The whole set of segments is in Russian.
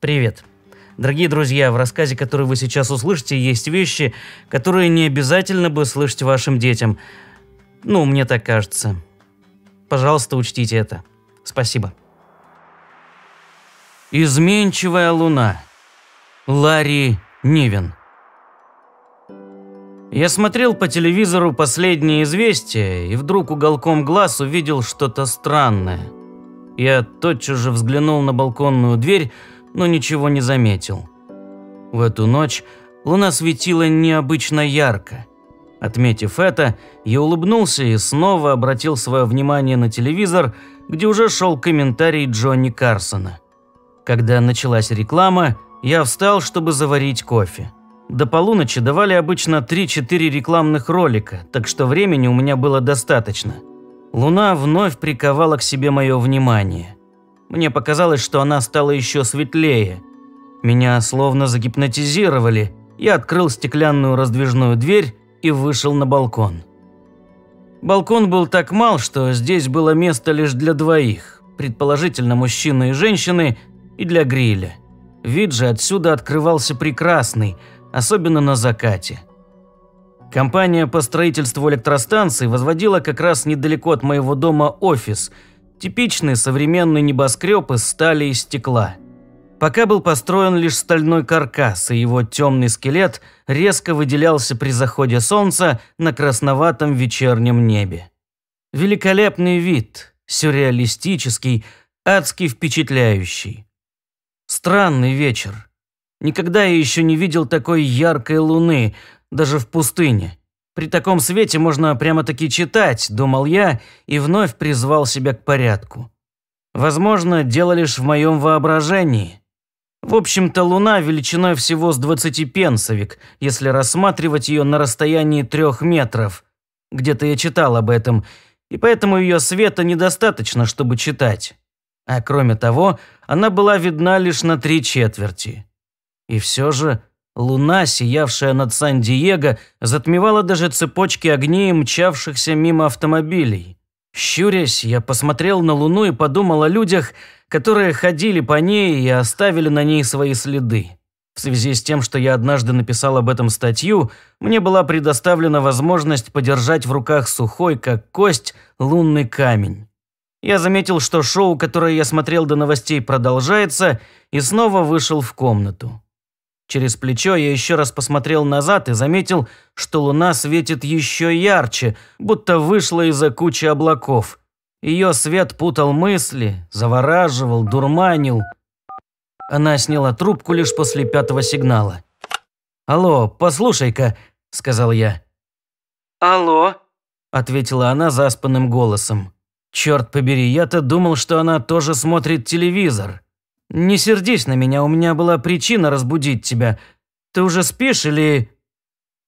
Привет. Дорогие друзья, в рассказе, который вы сейчас услышите, есть вещи, которые не обязательно бы слышать вашим детям. Ну, мне так кажется. Пожалуйста, учтите это. Спасибо. Изменчивая луна. Ларри Нивен. Я смотрел по телевизору последние известия и вдруг уголком глаз увидел что-то странное. Я тотчас же взглянул на балконную дверь, но ничего не заметил. В эту ночь луна светила необычно ярко. Отметив это, я улыбнулся и снова обратил свое внимание на телевизор, где уже шел комментарий Джонни Карсона. Когда началась реклама, я встал, чтобы заварить кофе. До полуночи давали обычно 3-4 рекламных ролика, так что времени у меня было достаточно. Луна вновь приковала к себе мое внимание – мне показалось, что она стала еще светлее. Меня словно загипнотизировали. Я открыл стеклянную раздвижную дверь и вышел на балкон. Балкон был так мал, что здесь было место лишь для двоих, предположительно мужчины и женщины, и для гриля. Вид же отсюда открывался прекрасный, особенно на закате. Компания по строительству электростанций возводила как раз недалеко от моего дома офис – Типичный современный небоскреб из стали и стекла. Пока был построен лишь стальной каркас, и его темный скелет резко выделялся при заходе солнца на красноватом вечернем небе. Великолепный вид, сюрреалистический, адски впечатляющий. Странный вечер. Никогда я еще не видел такой яркой луны, даже в пустыне. При таком свете можно прямо-таки читать, думал я и вновь призвал себя к порядку. Возможно, дело лишь в моем воображении. В общем-то, луна величиной всего с 20 пенсовик, если рассматривать ее на расстоянии трех метров. Где-то я читал об этом, и поэтому ее света недостаточно, чтобы читать. А кроме того, она была видна лишь на три четверти. И все же Луна, сиявшая над Сан-Диего, затмевала даже цепочки огней, мчавшихся мимо автомобилей. Щурясь, я посмотрел на Луну и подумал о людях, которые ходили по ней и оставили на ней свои следы. В связи с тем, что я однажды написал об этом статью, мне была предоставлена возможность подержать в руках сухой, как кость, лунный камень. Я заметил, что шоу, которое я смотрел до новостей, продолжается, и снова вышел в комнату. Через плечо я еще раз посмотрел назад и заметил, что луна светит еще ярче, будто вышла из-за кучи облаков. Ее свет путал мысли, завораживал, дурманил. Она сняла трубку лишь после пятого сигнала. «Алло, послушай-ка», – сказал я. «Алло», – ответила она заспанным голосом. «Черт побери, я-то думал, что она тоже смотрит телевизор». «Не сердись на меня, у меня была причина разбудить тебя. Ты уже спишь или...»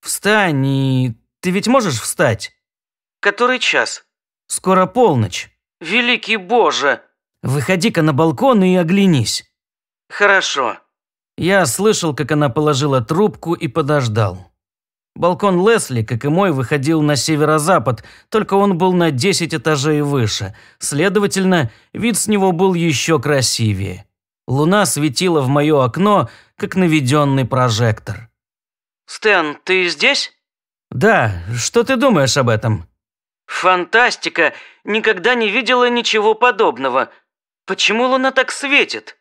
«Встань и... Ты ведь можешь встать?» «Который час?» «Скоро полночь». «Великий Боже!» «Выходи-ка на балкон и оглянись». «Хорошо». Я слышал, как она положила трубку и подождал. Балкон Лесли, как и мой, выходил на северо-запад, только он был на 10 этажей выше. Следовательно, вид с него был еще красивее. Луна светила в мое окно, как наведенный прожектор. «Стэн, ты здесь?» «Да, что ты думаешь об этом?» «Фантастика! Никогда не видела ничего подобного. Почему луна так светит?»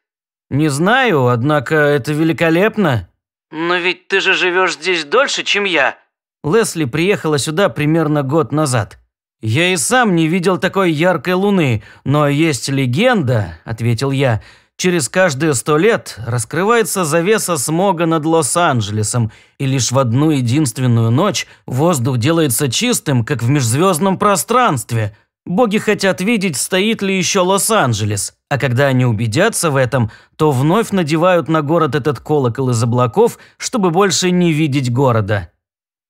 «Не знаю, однако это великолепно». «Но ведь ты же живешь здесь дольше, чем я». Лесли приехала сюда примерно год назад. «Я и сам не видел такой яркой луны, но есть легенда», – ответил я, – через каждые сто лет раскрывается завеса смога над Лос-Анджелесом, и лишь в одну единственную ночь воздух делается чистым, как в межзвездном пространстве. Боги хотят видеть, стоит ли еще Лос-Анджелес, а когда они убедятся в этом, то вновь надевают на город этот колокол из облаков, чтобы больше не видеть города.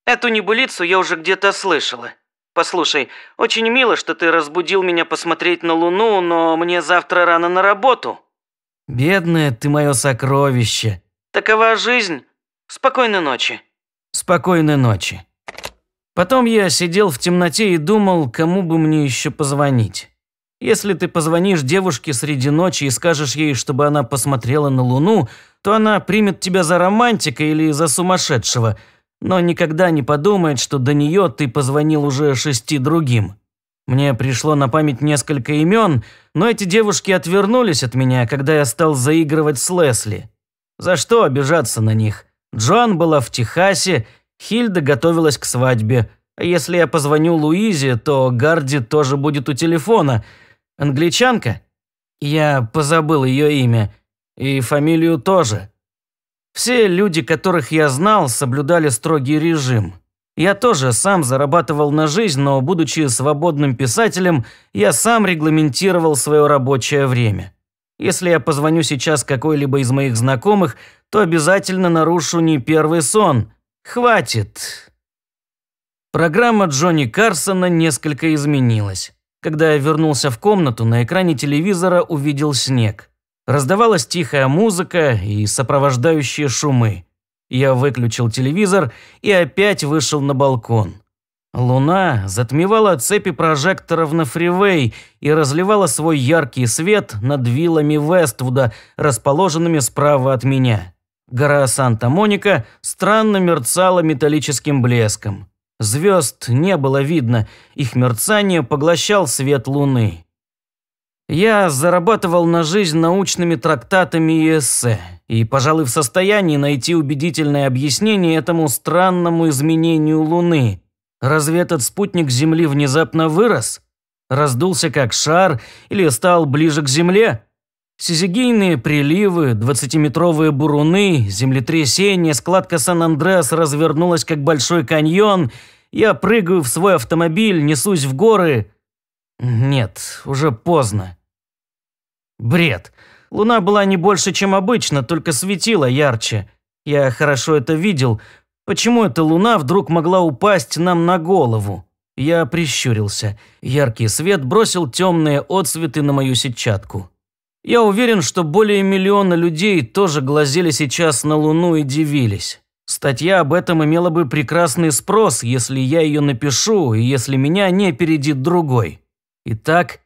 Эту небылицу я уже где-то слышала. Послушай, очень мило, что ты разбудил меня посмотреть на Луну, но мне завтра рано на работу. Бедное ты мое сокровище. Такова жизнь. Спокойной ночи. Спокойной ночи. Потом я сидел в темноте и думал, кому бы мне еще позвонить. Если ты позвонишь девушке среди ночи и скажешь ей, чтобы она посмотрела на Луну, то она примет тебя за романтика или за сумасшедшего, но никогда не подумает, что до нее ты позвонил уже шести другим. Мне пришло на память несколько имен, но эти девушки отвернулись от меня, когда я стал заигрывать с Лесли. За что обижаться на них? Джоан была в Техасе, Хильда готовилась к свадьбе. А если я позвоню Луизе, то Гарди тоже будет у телефона. Англичанка? Я позабыл ее имя. И фамилию тоже. Все люди, которых я знал, соблюдали строгий режим. Я тоже сам зарабатывал на жизнь, но, будучи свободным писателем, я сам регламентировал свое рабочее время. Если я позвоню сейчас какой-либо из моих знакомых, то обязательно нарушу не первый сон. Хватит. Программа Джонни Карсона несколько изменилась. Когда я вернулся в комнату, на экране телевизора увидел снег. Раздавалась тихая музыка и сопровождающие шумы. Я выключил телевизор и опять вышел на балкон. Луна затмевала цепи прожекторов на фривей и разливала свой яркий свет над Вилами Вествуда, расположенными справа от меня. Гора Санта-Моника странно мерцала металлическим блеском. Звезд не было видно, их мерцание поглощал свет луны. Я зарабатывал на жизнь научными трактатами и эссе, и, пожалуй, в состоянии найти убедительное объяснение этому странному изменению Луны. Разве этот спутник Земли внезапно вырос? Раздулся как шар или стал ближе к Земле? Сизигейные приливы, двадцатиметровые буруны, землетрясение, складка Сан-Андреас развернулась как большой каньон. Я прыгаю в свой автомобиль, несусь в горы. Нет, уже поздно. Бред. Луна была не больше, чем обычно, только светила ярче. Я хорошо это видел. Почему эта луна вдруг могла упасть нам на голову? Я прищурился. Яркий свет бросил темные отсветы на мою сетчатку. Я уверен, что более миллиона людей тоже глазели сейчас на Луну и дивились. Статья об этом имела бы прекрасный спрос, если я ее напишу и если меня не опередит другой. Итак,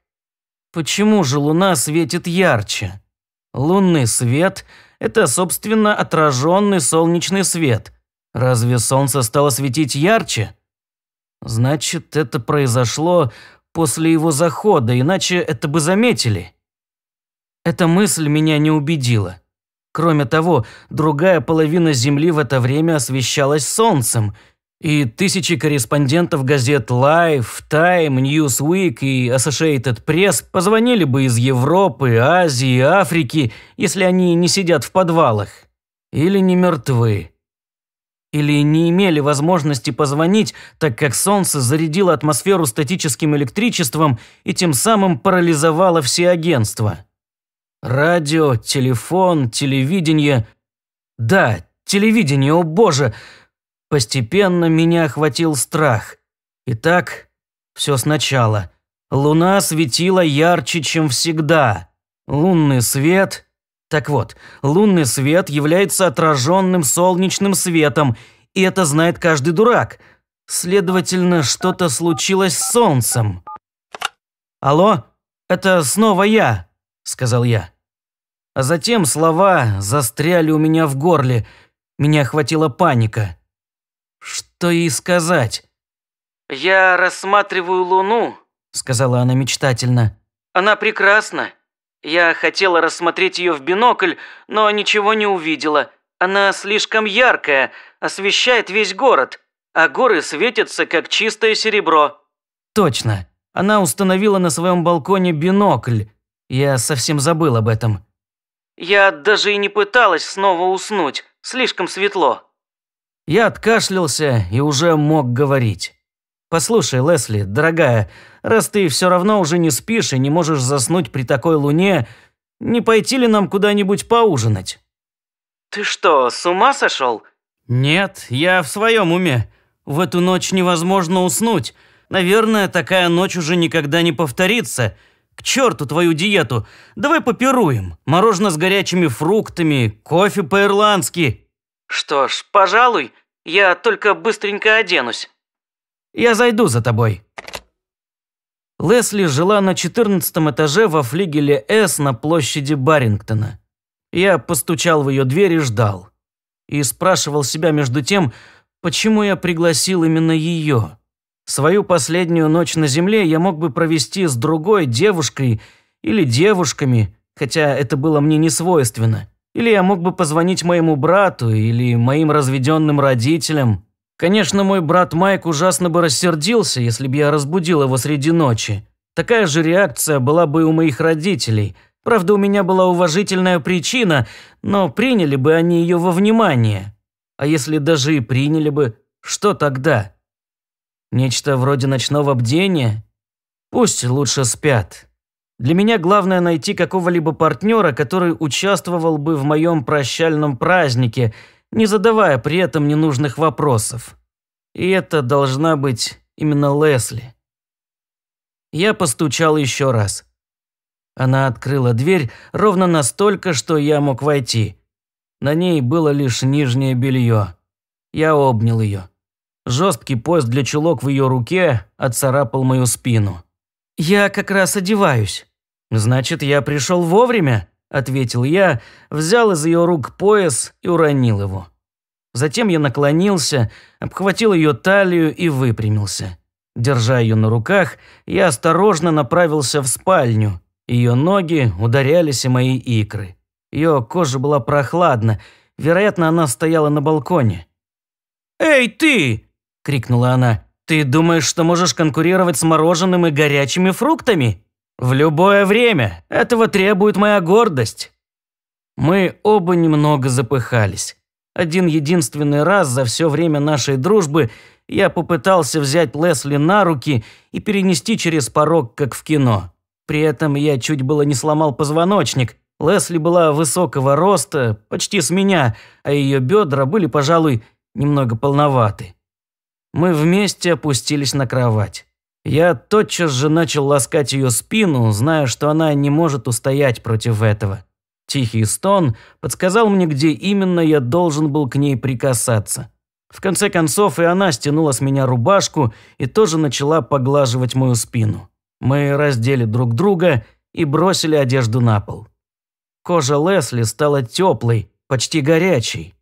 Почему же луна светит ярче? Лунный свет – это, собственно, отраженный солнечный свет. Разве солнце стало светить ярче? Значит, это произошло после его захода, иначе это бы заметили. Эта мысль меня не убедила. Кроме того, другая половина Земли в это время освещалась солнцем – и тысячи корреспондентов газет Life, Time, Newsweek и Associated Press позвонили бы из Европы, Азии, Африки, если они не сидят в подвалах. Или не мертвы. Или не имели возможности позвонить, так как солнце зарядило атмосферу статическим электричеством и тем самым парализовало все агентства. Радио, телефон, телевидение. Да, телевидение, о боже! Постепенно меня охватил страх. Итак, все сначала. Луна светила ярче, чем всегда. Лунный свет... Так вот, лунный свет является отраженным солнечным светом, и это знает каждый дурак. Следовательно, что-то случилось с солнцем. «Алло, это снова я», — сказал я. А затем слова застряли у меня в горле. Меня охватила паника что ей сказать. «Я рассматриваю Луну», – сказала она мечтательно. «Она прекрасна. Я хотела рассмотреть ее в бинокль, но ничего не увидела. Она слишком яркая, освещает весь город, а горы светятся, как чистое серебро». «Точно. Она установила на своем балконе бинокль. Я совсем забыл об этом». «Я даже и не пыталась снова уснуть. Слишком светло». Я откашлялся и уже мог говорить. «Послушай, Лесли, дорогая, раз ты все равно уже не спишь и не можешь заснуть при такой луне, не пойти ли нам куда-нибудь поужинать?» «Ты что, с ума сошел?» «Нет, я в своем уме. В эту ночь невозможно уснуть. Наверное, такая ночь уже никогда не повторится. К черту твою диету. Давай попируем. Мороженое с горячими фруктами, кофе по-ирландски». «Что ж, пожалуй, я только быстренько оденусь». «Я зайду за тобой». Лесли жила на 14 этаже во флигеле «С» на площади Барингтона. Я постучал в ее дверь и ждал. И спрашивал себя между тем, почему я пригласил именно ее. Свою последнюю ночь на земле я мог бы провести с другой девушкой или девушками, хотя это было мне не свойственно. Или я мог бы позвонить моему брату или моим разведенным родителям. Конечно, мой брат Майк ужасно бы рассердился, если бы я разбудил его среди ночи. Такая же реакция была бы у моих родителей. Правда, у меня была уважительная причина, но приняли бы они ее во внимание. А если даже и приняли бы, что тогда? Нечто вроде ночного бдения? Пусть лучше спят. Для меня главное найти какого-либо партнера, который участвовал бы в моем прощальном празднике, не задавая при этом ненужных вопросов. И это должна быть именно Лесли. Я постучал еще раз. Она открыла дверь ровно настолько, что я мог войти. На ней было лишь нижнее белье. Я обнял ее. Жесткий пояс для чулок в ее руке отцарапал мою спину. «Я как раз одеваюсь». «Значит, я пришел вовремя», – ответил я, взял из ее рук пояс и уронил его. Затем я наклонился, обхватил ее талию и выпрямился. Держа ее на руках, я осторожно направился в спальню. Ее ноги ударялись о мои икры. Ее кожа была прохладна, вероятно, она стояла на балконе. «Эй, ты!» – крикнула она. Ты думаешь, что можешь конкурировать с мороженым и горячими фруктами? В любое время. Этого требует моя гордость. Мы оба немного запыхались. Один единственный раз за все время нашей дружбы я попытался взять Лесли на руки и перенести через порог, как в кино. При этом я чуть было не сломал позвоночник. Лесли была высокого роста, почти с меня, а ее бедра были, пожалуй, немного полноваты. Мы вместе опустились на кровать. Я тотчас же начал ласкать ее спину, зная, что она не может устоять против этого. Тихий стон подсказал мне, где именно я должен был к ней прикасаться. В конце концов, и она стянула с меня рубашку и тоже начала поглаживать мою спину. Мы раздели друг друга и бросили одежду на пол. Кожа Лесли стала теплой, почти горячей.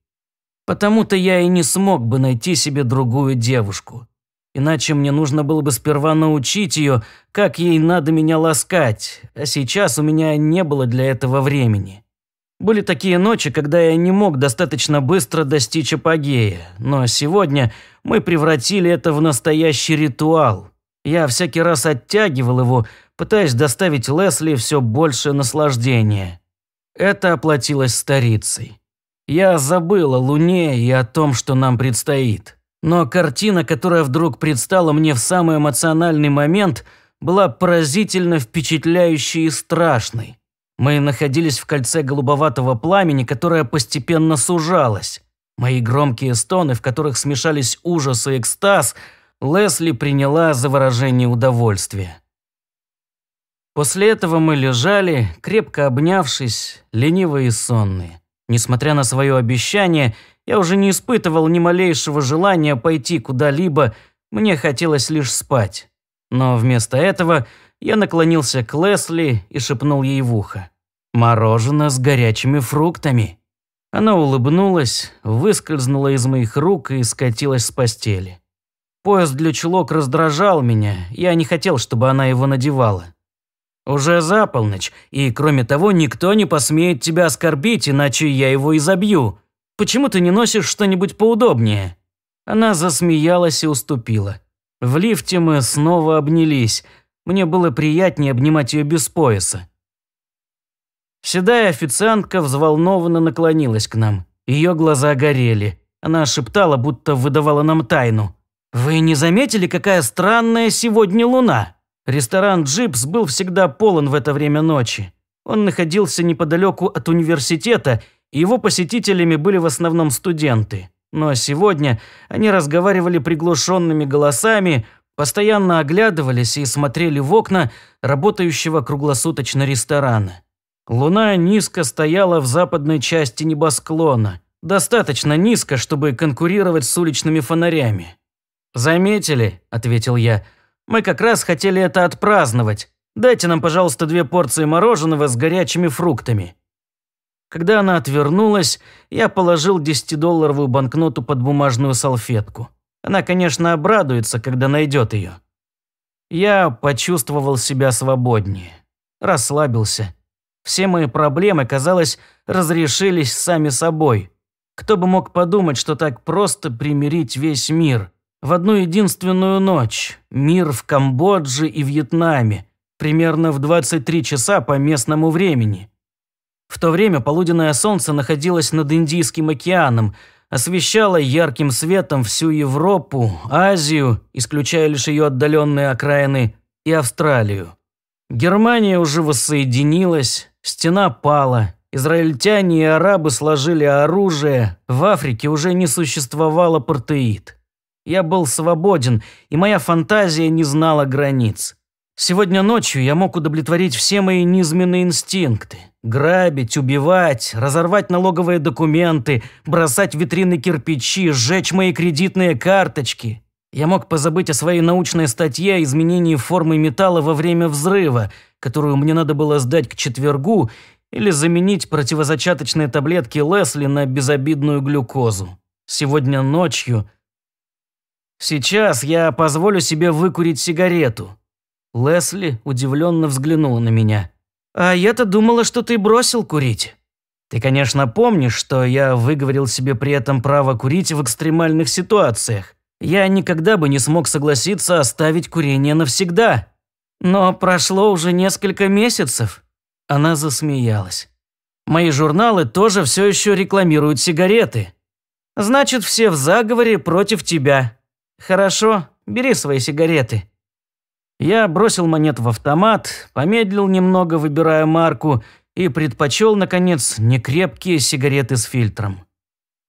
Потому-то я и не смог бы найти себе другую девушку. Иначе мне нужно было бы сперва научить ее, как ей надо меня ласкать, а сейчас у меня не было для этого времени. Были такие ночи, когда я не мог достаточно быстро достичь апогея, но сегодня мы превратили это в настоящий ритуал. Я всякий раз оттягивал его, пытаясь доставить Лесли все больше наслаждения. Это оплатилось старицей. Я забыл о Луне и о том, что нам предстоит. Но картина, которая вдруг предстала мне в самый эмоциональный момент, была поразительно впечатляющей и страшной. Мы находились в кольце голубоватого пламени, которое постепенно сужалось. Мои громкие стоны, в которых смешались ужас и экстаз, Лесли приняла за выражение удовольствия. После этого мы лежали, крепко обнявшись, ленивые и сонные. Несмотря на свое обещание, я уже не испытывал ни малейшего желания пойти куда-либо, мне хотелось лишь спать. Но вместо этого я наклонился к Лесли и шепнул ей в ухо. «Мороженое с горячими фруктами». Она улыбнулась, выскользнула из моих рук и скатилась с постели. Поезд для чулок раздражал меня, я не хотел, чтобы она его надевала. «Уже за полночь, и кроме того, никто не посмеет тебя оскорбить, иначе я его изобью. Почему ты не носишь что-нибудь поудобнее?» Она засмеялась и уступила. В лифте мы снова обнялись. Мне было приятнее обнимать ее без пояса. Седая официантка взволнованно наклонилась к нам. Ее глаза горели. Она шептала, будто выдавала нам тайну. «Вы не заметили, какая странная сегодня луна?» Ресторан «Джипс» был всегда полон в это время ночи. Он находился неподалеку от университета, и его посетителями были в основном студенты. Но сегодня они разговаривали приглушенными голосами, постоянно оглядывались и смотрели в окна работающего круглосуточно ресторана. Луна низко стояла в западной части небосклона, достаточно низко, чтобы конкурировать с уличными фонарями. «Заметили», – ответил я, мы как раз хотели это отпраздновать. Дайте нам, пожалуйста, две порции мороженого с горячими фруктами». Когда она отвернулась, я положил десятидолларовую банкноту под бумажную салфетку. Она, конечно, обрадуется, когда найдет ее. Я почувствовал себя свободнее. Расслабился. Все мои проблемы, казалось, разрешились сами собой. Кто бы мог подумать, что так просто примирить весь мир – в одну единственную ночь. Мир в Камбодже и Вьетнаме. Примерно в 23 часа по местному времени. В то время полуденное солнце находилось над Индийским океаном, освещало ярким светом всю Европу, Азию, исключая лишь ее отдаленные окраины, и Австралию. Германия уже воссоединилась, стена пала, израильтяне и арабы сложили оружие, в Африке уже не существовало партеид. Я был свободен, и моя фантазия не знала границ. Сегодня ночью я мог удовлетворить все мои низменные инстинкты. Грабить, убивать, разорвать налоговые документы, бросать витрины кирпичи, сжечь мои кредитные карточки. Я мог позабыть о своей научной статье о изменении формы металла во время взрыва, которую мне надо было сдать к четвергу, или заменить противозачаточные таблетки Лесли на безобидную глюкозу. Сегодня ночью – Сейчас я позволю себе выкурить сигарету». Лесли удивленно взглянула на меня. «А я-то думала, что ты бросил курить. Ты, конечно, помнишь, что я выговорил себе при этом право курить в экстремальных ситуациях. Я никогда бы не смог согласиться оставить курение навсегда. Но прошло уже несколько месяцев». Она засмеялась. «Мои журналы тоже все еще рекламируют сигареты. Значит, все в заговоре против тебя. «Хорошо, бери свои сигареты». Я бросил монет в автомат, помедлил немного, выбирая марку, и предпочел, наконец, некрепкие сигареты с фильтром.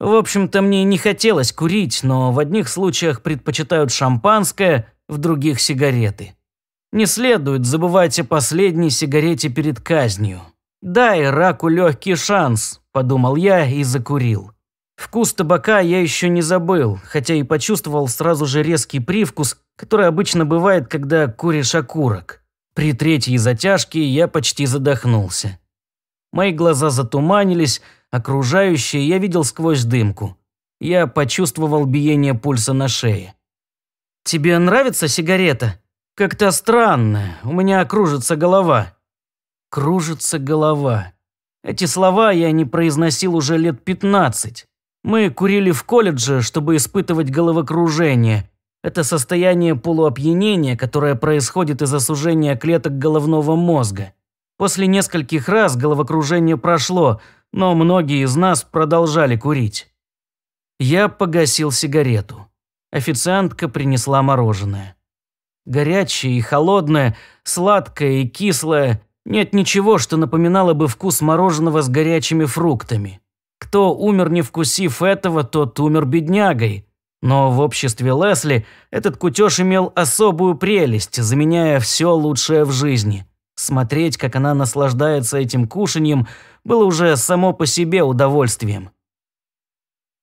В общем-то, мне не хотелось курить, но в одних случаях предпочитают шампанское, в других – сигареты. Не следует забывать о последней сигарете перед казнью. «Дай раку легкий шанс», – подумал я и закурил. Вкус табака я еще не забыл, хотя и почувствовал сразу же резкий привкус, который обычно бывает, когда куришь окурок. При третьей затяжке я почти задохнулся. Мои глаза затуманились, окружающее я видел сквозь дымку. Я почувствовал биение пульса на шее. «Тебе нравится сигарета? Как-то странно, у меня кружится голова». «Кружится голова». Эти слова я не произносил уже лет пятнадцать. Мы курили в колледже, чтобы испытывать головокружение. Это состояние полуопьянения, которое происходит из-за сужения клеток головного мозга. После нескольких раз головокружение прошло, но многие из нас продолжали курить. Я погасил сигарету. Официантка принесла мороженое. Горячее и холодное, сладкое и кислое. Нет ничего, что напоминало бы вкус мороженого с горячими фруктами. Кто умер, не вкусив этого, тот умер беднягой. Но в обществе Лесли этот кутеж имел особую прелесть, заменяя все лучшее в жизни. Смотреть, как она наслаждается этим кушаньем, было уже само по себе удовольствием.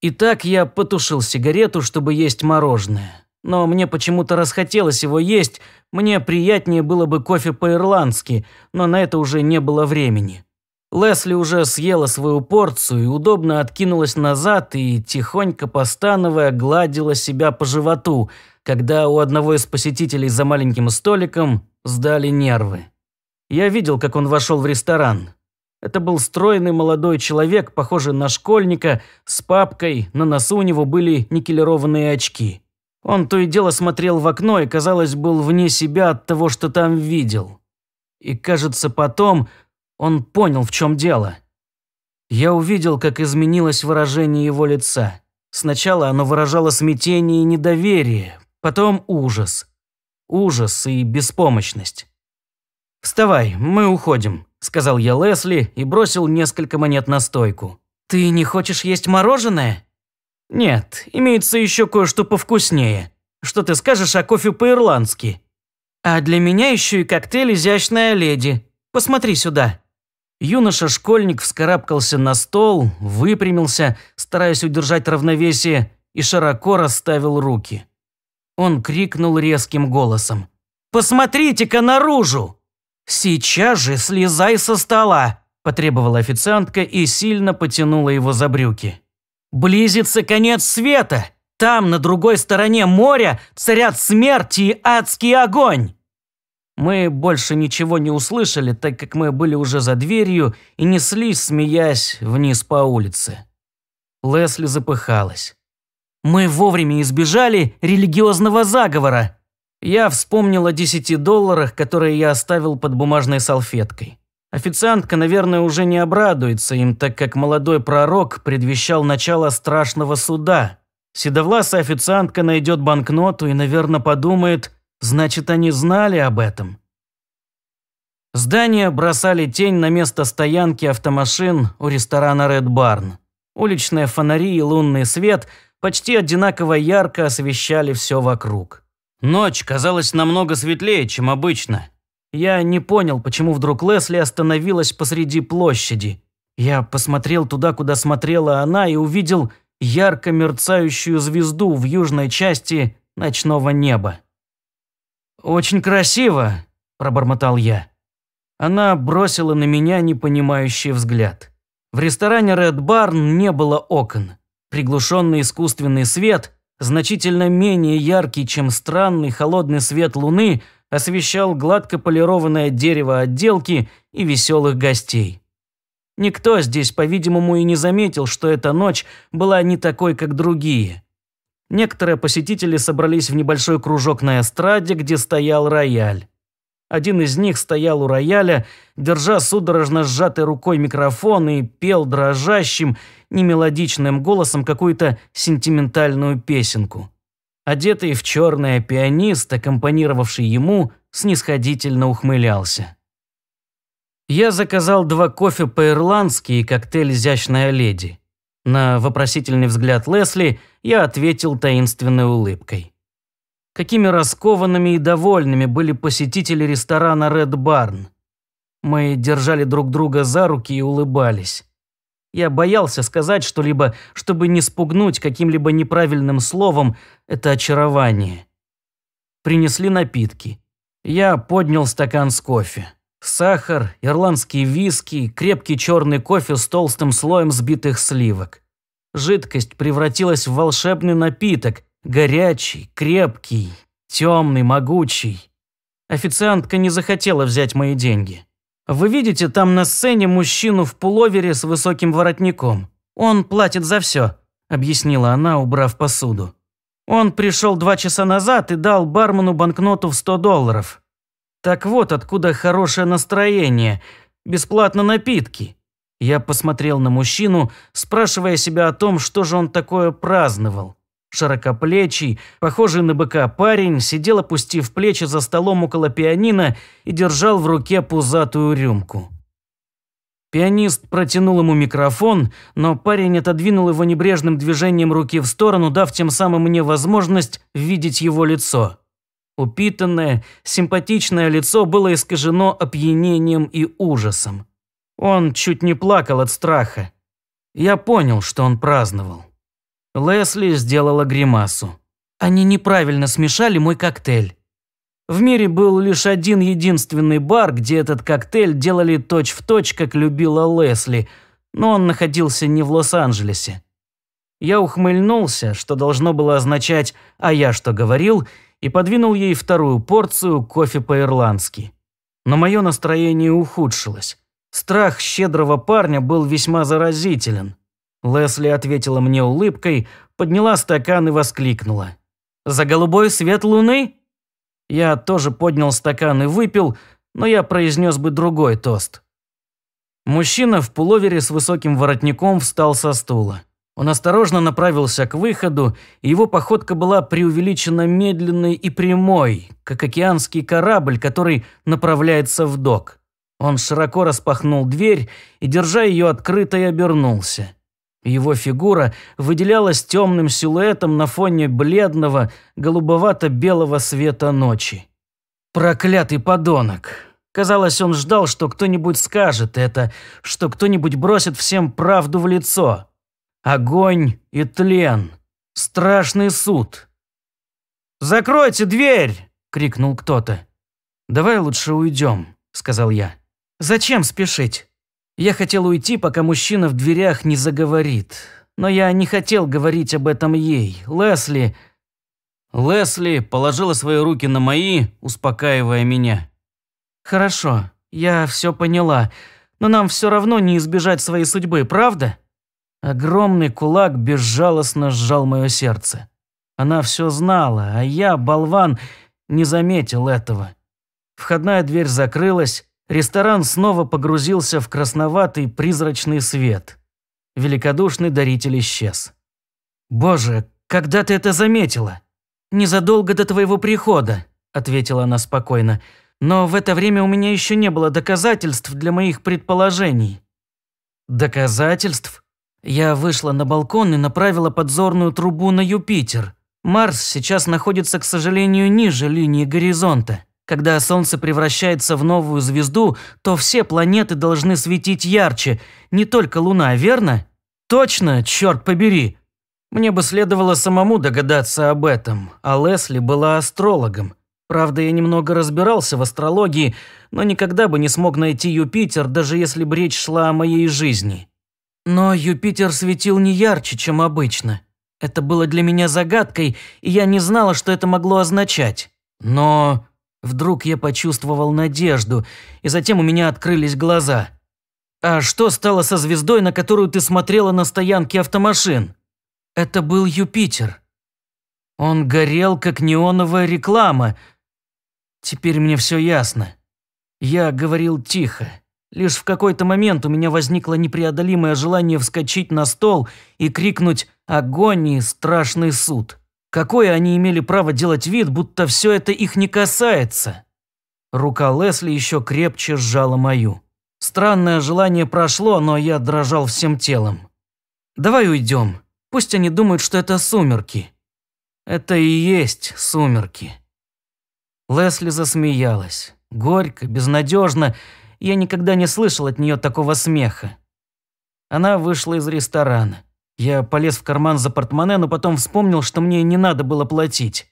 Итак, я потушил сигарету, чтобы есть мороженое. Но мне почему-то расхотелось его есть, мне приятнее было бы кофе по-ирландски, но на это уже не было времени. Лесли уже съела свою порцию и удобно откинулась назад и, тихонько постановая, гладила себя по животу, когда у одного из посетителей за маленьким столиком сдали нервы. Я видел, как он вошел в ресторан. Это был стройный молодой человек, похожий на школьника, с папкой, на носу у него были никелированные очки. Он то и дело смотрел в окно и, казалось, был вне себя от того, что там видел. И, кажется, потом он понял, в чем дело. Я увидел, как изменилось выражение его лица. Сначала оно выражало смятение и недоверие, потом ужас. Ужас и беспомощность. «Вставай, мы уходим», – сказал я Лесли и бросил несколько монет на стойку. «Ты не хочешь есть мороженое?» «Нет, имеется еще кое-что повкуснее. Что ты скажешь о а кофе по-ирландски?» «А для меня еще и коктейль «Изящная леди». Посмотри сюда». Юноша-школьник вскарабкался на стол, выпрямился, стараясь удержать равновесие, и широко расставил руки. Он крикнул резким голосом. «Посмотрите-ка наружу!» «Сейчас же слезай со стола!» – потребовала официантка и сильно потянула его за брюки. «Близится конец света! Там, на другой стороне моря, царят смерть и адский огонь!» Мы больше ничего не услышали, так как мы были уже за дверью и неслись, смеясь, вниз по улице. Лесли запыхалась. «Мы вовремя избежали религиозного заговора!» Я вспомнил о 10 долларах, которые я оставил под бумажной салфеткой. Официантка, наверное, уже не обрадуется им, так как молодой пророк предвещал начало страшного суда. Седовласая официантка найдет банкноту и, наверное, подумает, Значит, они знали об этом. Здания бросали тень на место стоянки автомашин у ресторана Red Barn. Уличные фонари и лунный свет почти одинаково ярко освещали все вокруг. Ночь казалась намного светлее, чем обычно. Я не понял, почему вдруг Лесли остановилась посреди площади. Я посмотрел туда, куда смотрела она, и увидел ярко мерцающую звезду в южной части ночного неба. «Очень красиво», – пробормотал я. Она бросила на меня непонимающий взгляд. В ресторане Red Barn не было окон. Приглушенный искусственный свет, значительно менее яркий, чем странный холодный свет луны, освещал гладко полированное дерево отделки и веселых гостей. Никто здесь, по-видимому, и не заметил, что эта ночь была не такой, как другие. Некоторые посетители собрались в небольшой кружок на эстраде, где стоял рояль. Один из них стоял у рояля, держа судорожно сжатой рукой микрофон и пел дрожащим, немелодичным голосом какую-то сентиментальную песенку. Одетый в черное пианист, аккомпанировавший ему, снисходительно ухмылялся. Я заказал два кофе по-ирландски и коктейль «Изящная леди». На вопросительный взгляд Лесли я ответил таинственной улыбкой. Какими раскованными и довольными были посетители ресторана Red Barn. Мы держали друг друга за руки и улыбались. Я боялся сказать что-либо, чтобы не спугнуть каким-либо неправильным словом это очарование. Принесли напитки. Я поднял стакан с кофе. Сахар, ирландский виски, крепкий черный кофе с толстым слоем сбитых сливок. Жидкость превратилась в волшебный напиток, горячий, крепкий, темный, могучий. Официантка не захотела взять мои деньги. Вы видите там на сцене мужчину в пуловере с высоким воротником. Он платит за все, объяснила она, убрав посуду. Он пришел два часа назад и дал бармену банкноту в 100 долларов. Так вот, откуда хорошее настроение. Бесплатно напитки. Я посмотрел на мужчину, спрашивая себя о том, что же он такое праздновал. Широкоплечий, похожий на быка парень, сидел опустив плечи за столом около пианино и держал в руке пузатую рюмку. Пианист протянул ему микрофон, но парень отодвинул его небрежным движением руки в сторону, дав тем самым мне возможность видеть его лицо. Упитанное, симпатичное лицо было искажено опьянением и ужасом. Он чуть не плакал от страха. Я понял, что он праздновал. Лесли сделала гримасу. Они неправильно смешали мой коктейль. В мире был лишь один единственный бар, где этот коктейль делали точь-в-точь, точь, как любила Лесли, но он находился не в Лос-Анджелесе. Я ухмыльнулся, что должно было означать «а я что говорил», и подвинул ей вторую порцию кофе по-ирландски. Но мое настроение ухудшилось. Страх щедрого парня был весьма заразителен. Лесли ответила мне улыбкой, подняла стакан и воскликнула. «За голубой свет луны?» Я тоже поднял стакан и выпил, но я произнес бы другой тост. Мужчина в пуловере с высоким воротником встал со стула. Он осторожно направился к выходу, и его походка была преувеличенно медленной и прямой, как океанский корабль, который направляется в док. Он широко распахнул дверь и, держа ее открытой, обернулся. Его фигура выделялась темным силуэтом на фоне бледного, голубовато-белого света ночи. «Проклятый подонок!» Казалось, он ждал, что кто-нибудь скажет это, что кто-нибудь бросит всем правду в лицо. Огонь и тлен. Страшный суд. «Закройте дверь!» – крикнул кто-то. «Давай лучше уйдем», – сказал я. «Зачем спешить?» Я хотел уйти, пока мужчина в дверях не заговорит. Но я не хотел говорить об этом ей. Лесли... Лесли положила свои руки на мои, успокаивая меня. «Хорошо, я все поняла. Но нам все равно не избежать своей судьбы, правда?» Огромный кулак безжалостно сжал мое сердце. Она все знала, а я, болван, не заметил этого. Входная дверь закрылась, ресторан снова погрузился в красноватый призрачный свет. Великодушный даритель исчез. «Боже, когда ты это заметила?» «Незадолго до твоего прихода», – ответила она спокойно. «Но в это время у меня еще не было доказательств для моих предположений». «Доказательств?» Я вышла на балкон и направила подзорную трубу на Юпитер. Марс сейчас находится, к сожалению, ниже линии горизонта. Когда Солнце превращается в новую звезду, то все планеты должны светить ярче, не только Луна, верно? Точно, черт побери. Мне бы следовало самому догадаться об этом, а Лесли была астрологом. Правда, я немного разбирался в астрологии, но никогда бы не смог найти Юпитер, даже если бы речь шла о моей жизни. Но Юпитер светил не ярче, чем обычно. Это было для меня загадкой, и я не знала, что это могло означать. Но вдруг я почувствовал надежду, и затем у меня открылись глаза. «А что стало со звездой, на которую ты смотрела на стоянке автомашин?» «Это был Юпитер. Он горел, как неоновая реклама. Теперь мне все ясно. Я говорил тихо. Лишь в какой-то момент у меня возникло непреодолимое желание вскочить на стол и крикнуть «Огонь и страшный суд!». Какое они имели право делать вид, будто все это их не касается? Рука Лесли еще крепче сжала мою. Странное желание прошло, но я дрожал всем телом. «Давай уйдем. Пусть они думают, что это сумерки». «Это и есть сумерки». Лесли засмеялась. Горько, безнадежно я никогда не слышал от нее такого смеха. Она вышла из ресторана. Я полез в карман за портмоне, но потом вспомнил, что мне не надо было платить.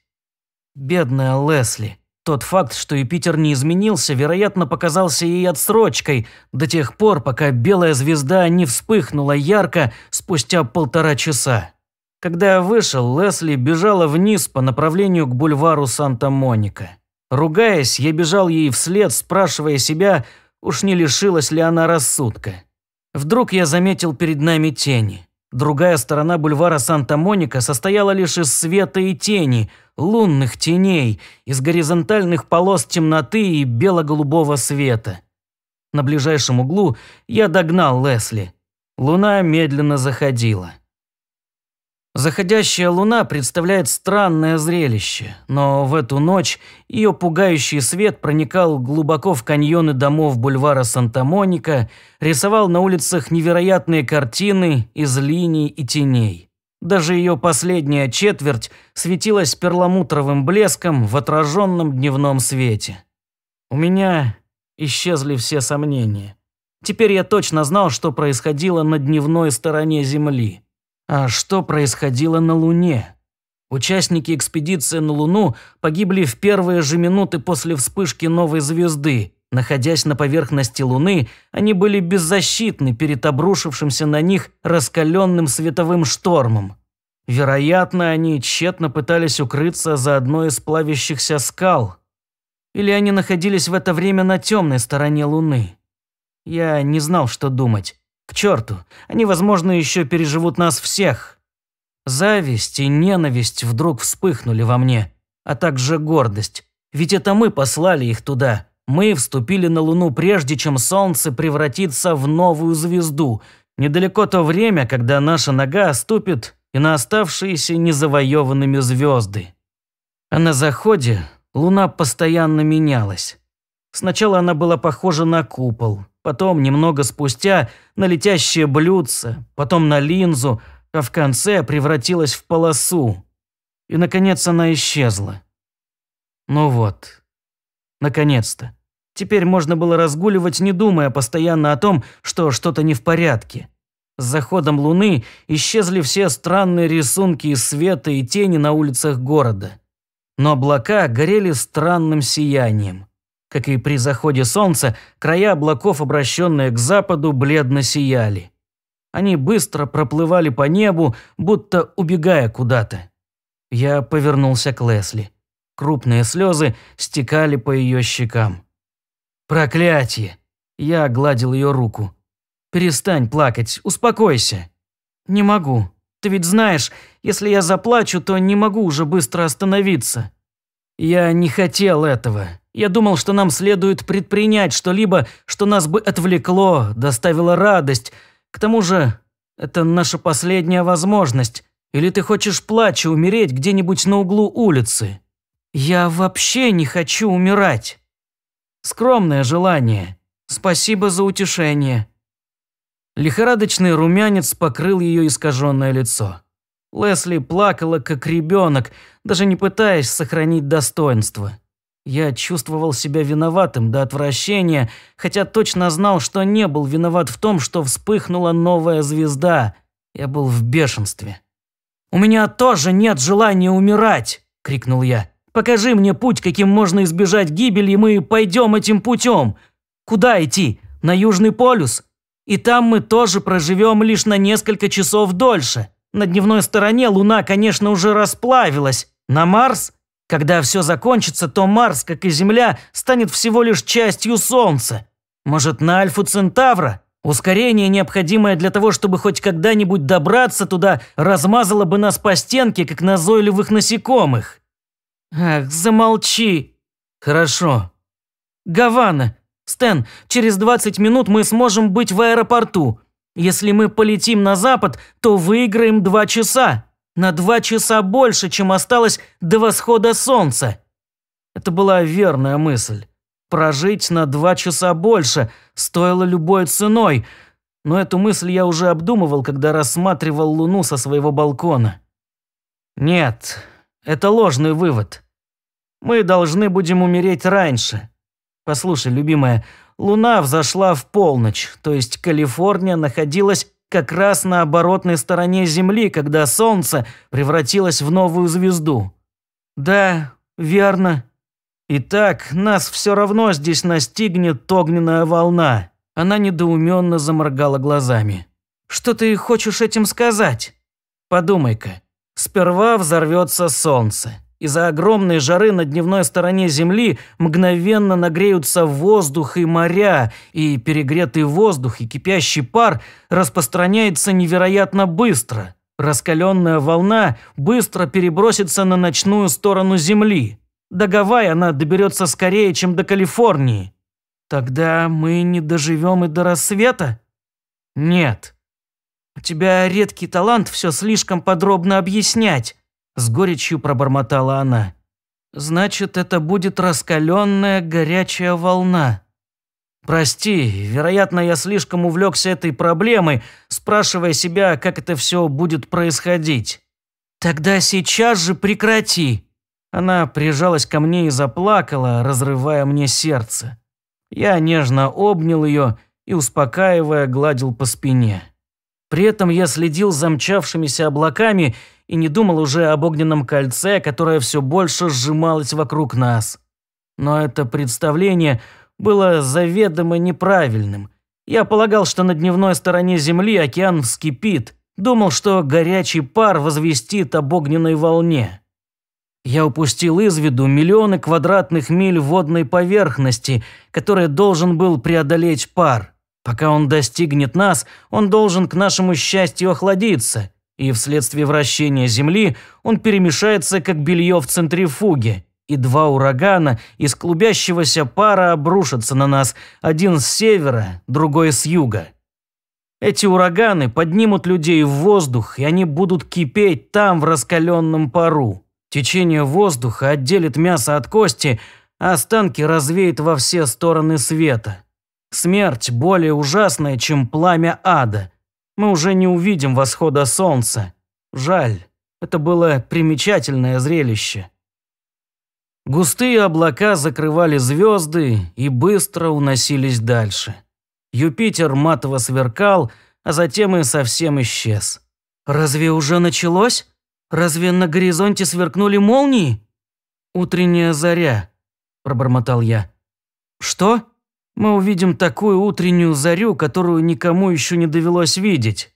Бедная Лесли. Тот факт, что Юпитер не изменился, вероятно, показался ей отсрочкой до тех пор, пока белая звезда не вспыхнула ярко спустя полтора часа. Когда я вышел, Лесли бежала вниз по направлению к бульвару Санта-Моника. Ругаясь, я бежал ей вслед, спрашивая себя, Уж не лишилась ли она рассудка? Вдруг я заметил перед нами тени. Другая сторона бульвара Санта-Моника состояла лишь из света и тени, лунных теней, из горизонтальных полос темноты и бело-голубого света. На ближайшем углу я догнал Лесли. Луна медленно заходила. Заходящая луна представляет странное зрелище, но в эту ночь ее пугающий свет проникал глубоко в каньоны домов бульвара Санта-Моника, рисовал на улицах невероятные картины из линий и теней. Даже ее последняя четверть светилась перламутровым блеском в отраженном дневном свете. У меня исчезли все сомнения. Теперь я точно знал, что происходило на дневной стороне Земли. А что происходило на Луне? Участники экспедиции на Луну погибли в первые же минуты после вспышки новой звезды. Находясь на поверхности Луны, они были беззащитны перед обрушившимся на них раскаленным световым штормом. Вероятно, они тщетно пытались укрыться за одной из плавящихся скал. Или они находились в это время на темной стороне Луны. Я не знал, что думать. К черту, они, возможно, еще переживут нас всех. Зависть и ненависть вдруг вспыхнули во мне, а также гордость. Ведь это мы послали их туда. Мы вступили на Луну прежде, чем Солнце превратится в новую звезду. Недалеко то время, когда наша нога ступит и на оставшиеся незавоеванными звезды. А на заходе Луна постоянно менялась. Сначала она была похожа на купол, потом, немного спустя, на летящее блюдце, потом на линзу, а в конце превратилась в полосу. И, наконец, она исчезла. Ну вот. Наконец-то. Теперь можно было разгуливать, не думая постоянно о том, что что-то не в порядке. С заходом луны исчезли все странные рисунки из света и тени на улицах города. Но облака горели странным сиянием. Как и при заходе солнца, края облаков, обращенные к западу, бледно сияли. Они быстро проплывали по небу, будто убегая куда-то. Я повернулся к Лесли. Крупные слезы стекали по ее щекам. «Проклятие!» Я гладил ее руку. «Перестань плакать, успокойся». «Не могу. Ты ведь знаешь, если я заплачу, то не могу уже быстро остановиться». «Я не хотел этого. Я думал, что нам следует предпринять что-либо, что нас бы отвлекло, доставило радость. К тому же, это наша последняя возможность. Или ты хочешь плача умереть где-нибудь на углу улицы? Я вообще не хочу умирать. Скромное желание. Спасибо за утешение. Лихорадочный румянец покрыл ее искаженное лицо. Лесли плакала, как ребенок, даже не пытаясь сохранить достоинство. Я чувствовал себя виноватым до отвращения, хотя точно знал, что не был виноват в том, что вспыхнула новая звезда. Я был в бешенстве. «У меня тоже нет желания умирать!» – крикнул я. «Покажи мне путь, каким можно избежать гибели, и мы пойдем этим путем. Куда идти? На Южный полюс? И там мы тоже проживем лишь на несколько часов дольше. На дневной стороне луна, конечно, уже расплавилась. На Марс – когда все закончится, то Марс, как и Земля, станет всего лишь частью Солнца. Может, на Альфу Центавра? Ускорение, необходимое для того, чтобы хоть когда-нибудь добраться туда, размазало бы нас по стенке, как назойливых насекомых. Ах, замолчи. Хорошо. Гавана. Стэн, через 20 минут мы сможем быть в аэропорту. Если мы полетим на запад, то выиграем два часа на два часа больше, чем осталось до восхода солнца. Это была верная мысль. Прожить на два часа больше стоило любой ценой, но эту мысль я уже обдумывал, когда рассматривал Луну со своего балкона. Нет, это ложный вывод. Мы должны будем умереть раньше. Послушай, любимая, Луна взошла в полночь, то есть Калифорния находилась как раз на оборотной стороне Земли, когда Солнце превратилось в новую звезду. Да, верно. Итак, нас все равно здесь настигнет огненная волна. Она недоуменно заморгала глазами. Что ты хочешь этим сказать? Подумай-ка. Сперва взорвется Солнце. Из-за огромной жары на дневной стороне Земли мгновенно нагреются воздух и моря, и перегретый воздух и кипящий пар распространяется невероятно быстро. Раскаленная волна быстро перебросится на ночную сторону Земли. До Гавайи она доберется скорее, чем до Калифорнии. Тогда мы не доживем и до рассвета? Нет. У тебя редкий талант все слишком подробно объяснять. С горечью пробормотала она. «Значит, это будет раскаленная горячая волна». «Прости, вероятно, я слишком увлекся этой проблемой, спрашивая себя, как это все будет происходить». «Тогда сейчас же прекрати!» Она прижалась ко мне и заплакала, разрывая мне сердце. Я нежно обнял ее и, успокаивая, гладил по спине. При этом я следил за мчавшимися облаками и не думал уже об огненном кольце, которое все больше сжималось вокруг нас. Но это представление было заведомо неправильным. Я полагал, что на дневной стороне Земли океан вскипит, думал, что горячий пар возвестит об огненной волне. Я упустил из виду миллионы квадратных миль водной поверхности, которые должен был преодолеть пар. Пока он достигнет нас, он должен к нашему счастью охладиться, и вследствие вращения Земли он перемешается, как белье в центрифуге, и два урагана из клубящегося пара обрушатся на нас, один с севера, другой с юга. Эти ураганы поднимут людей в воздух, и они будут кипеть там в раскаленном пару. Течение воздуха отделит мясо от кости, а останки развеет во все стороны света. Смерть более ужасная, чем пламя ада мы уже не увидим восхода солнца. Жаль, это было примечательное зрелище. Густые облака закрывали звезды и быстро уносились дальше. Юпитер матово сверкал, а затем и совсем исчез. «Разве уже началось? Разве на горизонте сверкнули молнии?» «Утренняя заря», – пробормотал я. «Что?» Мы увидим такую утреннюю зарю, которую никому еще не довелось видеть».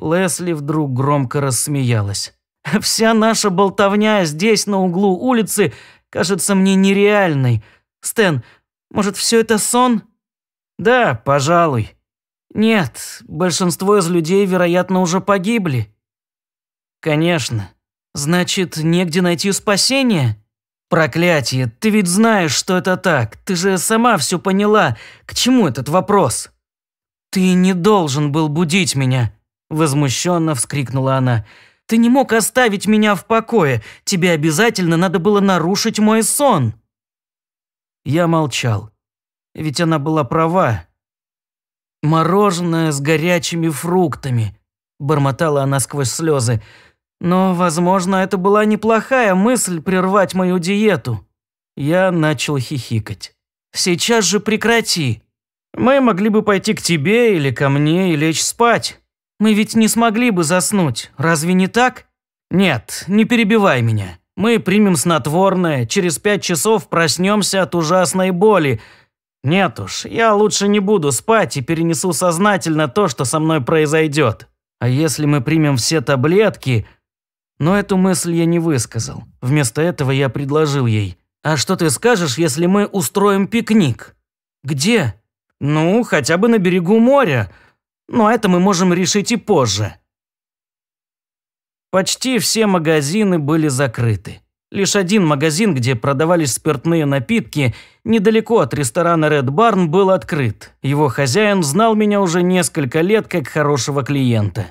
Лесли вдруг громко рассмеялась. «Вся наша болтовня здесь, на углу улицы, кажется мне нереальной. Стэн, может, все это сон?» «Да, пожалуй». «Нет, большинство из людей, вероятно, уже погибли». «Конечно. Значит, негде найти спасение?» «Проклятие, ты ведь знаешь, что это так. Ты же сама все поняла. К чему этот вопрос?» «Ты не должен был будить меня», – возмущенно вскрикнула она. «Ты не мог оставить меня в покое. Тебе обязательно надо было нарушить мой сон». Я молчал. Ведь она была права. «Мороженое с горячими фруктами», – бормотала она сквозь слезы. Но, возможно, это была неплохая мысль прервать мою диету. Я начал хихикать. «Сейчас же прекрати. Мы могли бы пойти к тебе или ко мне и лечь спать. Мы ведь не смогли бы заснуть, разве не так?» «Нет, не перебивай меня. Мы примем снотворное, через пять часов проснемся от ужасной боли. Нет уж, я лучше не буду спать и перенесу сознательно то, что со мной произойдет. А если мы примем все таблетки, но эту мысль я не высказал. Вместо этого я предложил ей. «А что ты скажешь, если мы устроим пикник?» «Где?» «Ну, хотя бы на берегу моря. Но это мы можем решить и позже». Почти все магазины были закрыты. Лишь один магазин, где продавались спиртные напитки, недалеко от ресторана Red Barn был открыт. Его хозяин знал меня уже несколько лет как хорошего клиента.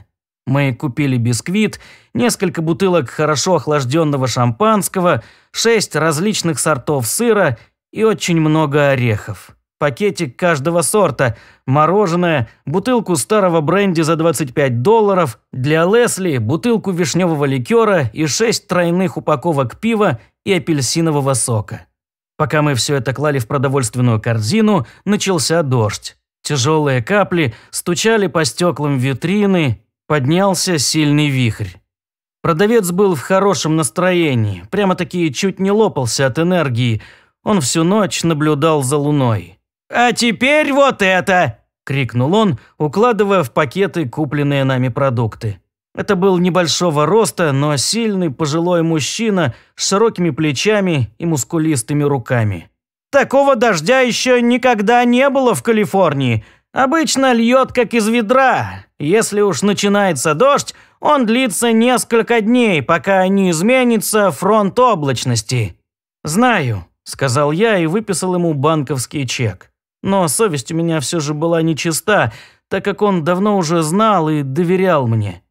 Мы купили бисквит, несколько бутылок хорошо охлажденного шампанского, шесть различных сортов сыра и очень много орехов. Пакетик каждого сорта, мороженое, бутылку старого бренди за 25 долларов, для Лесли бутылку вишневого ликера и шесть тройных упаковок пива и апельсинового сока. Пока мы все это клали в продовольственную корзину, начался дождь. Тяжелые капли стучали по стеклам витрины Поднялся сильный вихрь. Продавец был в хорошем настроении, прямо-таки чуть не лопался от энергии. Он всю ночь наблюдал за луной. «А теперь вот это!» – крикнул он, укладывая в пакеты купленные нами продукты. Это был небольшого роста, но сильный пожилой мужчина с широкими плечами и мускулистыми руками. «Такого дождя еще никогда не было в Калифорнии. Обычно льет, как из ведра. Если уж начинается дождь, он длится несколько дней, пока не изменится фронт облачности. «Знаю», – сказал я и выписал ему банковский чек. Но совесть у меня все же была нечиста, так как он давно уже знал и доверял мне.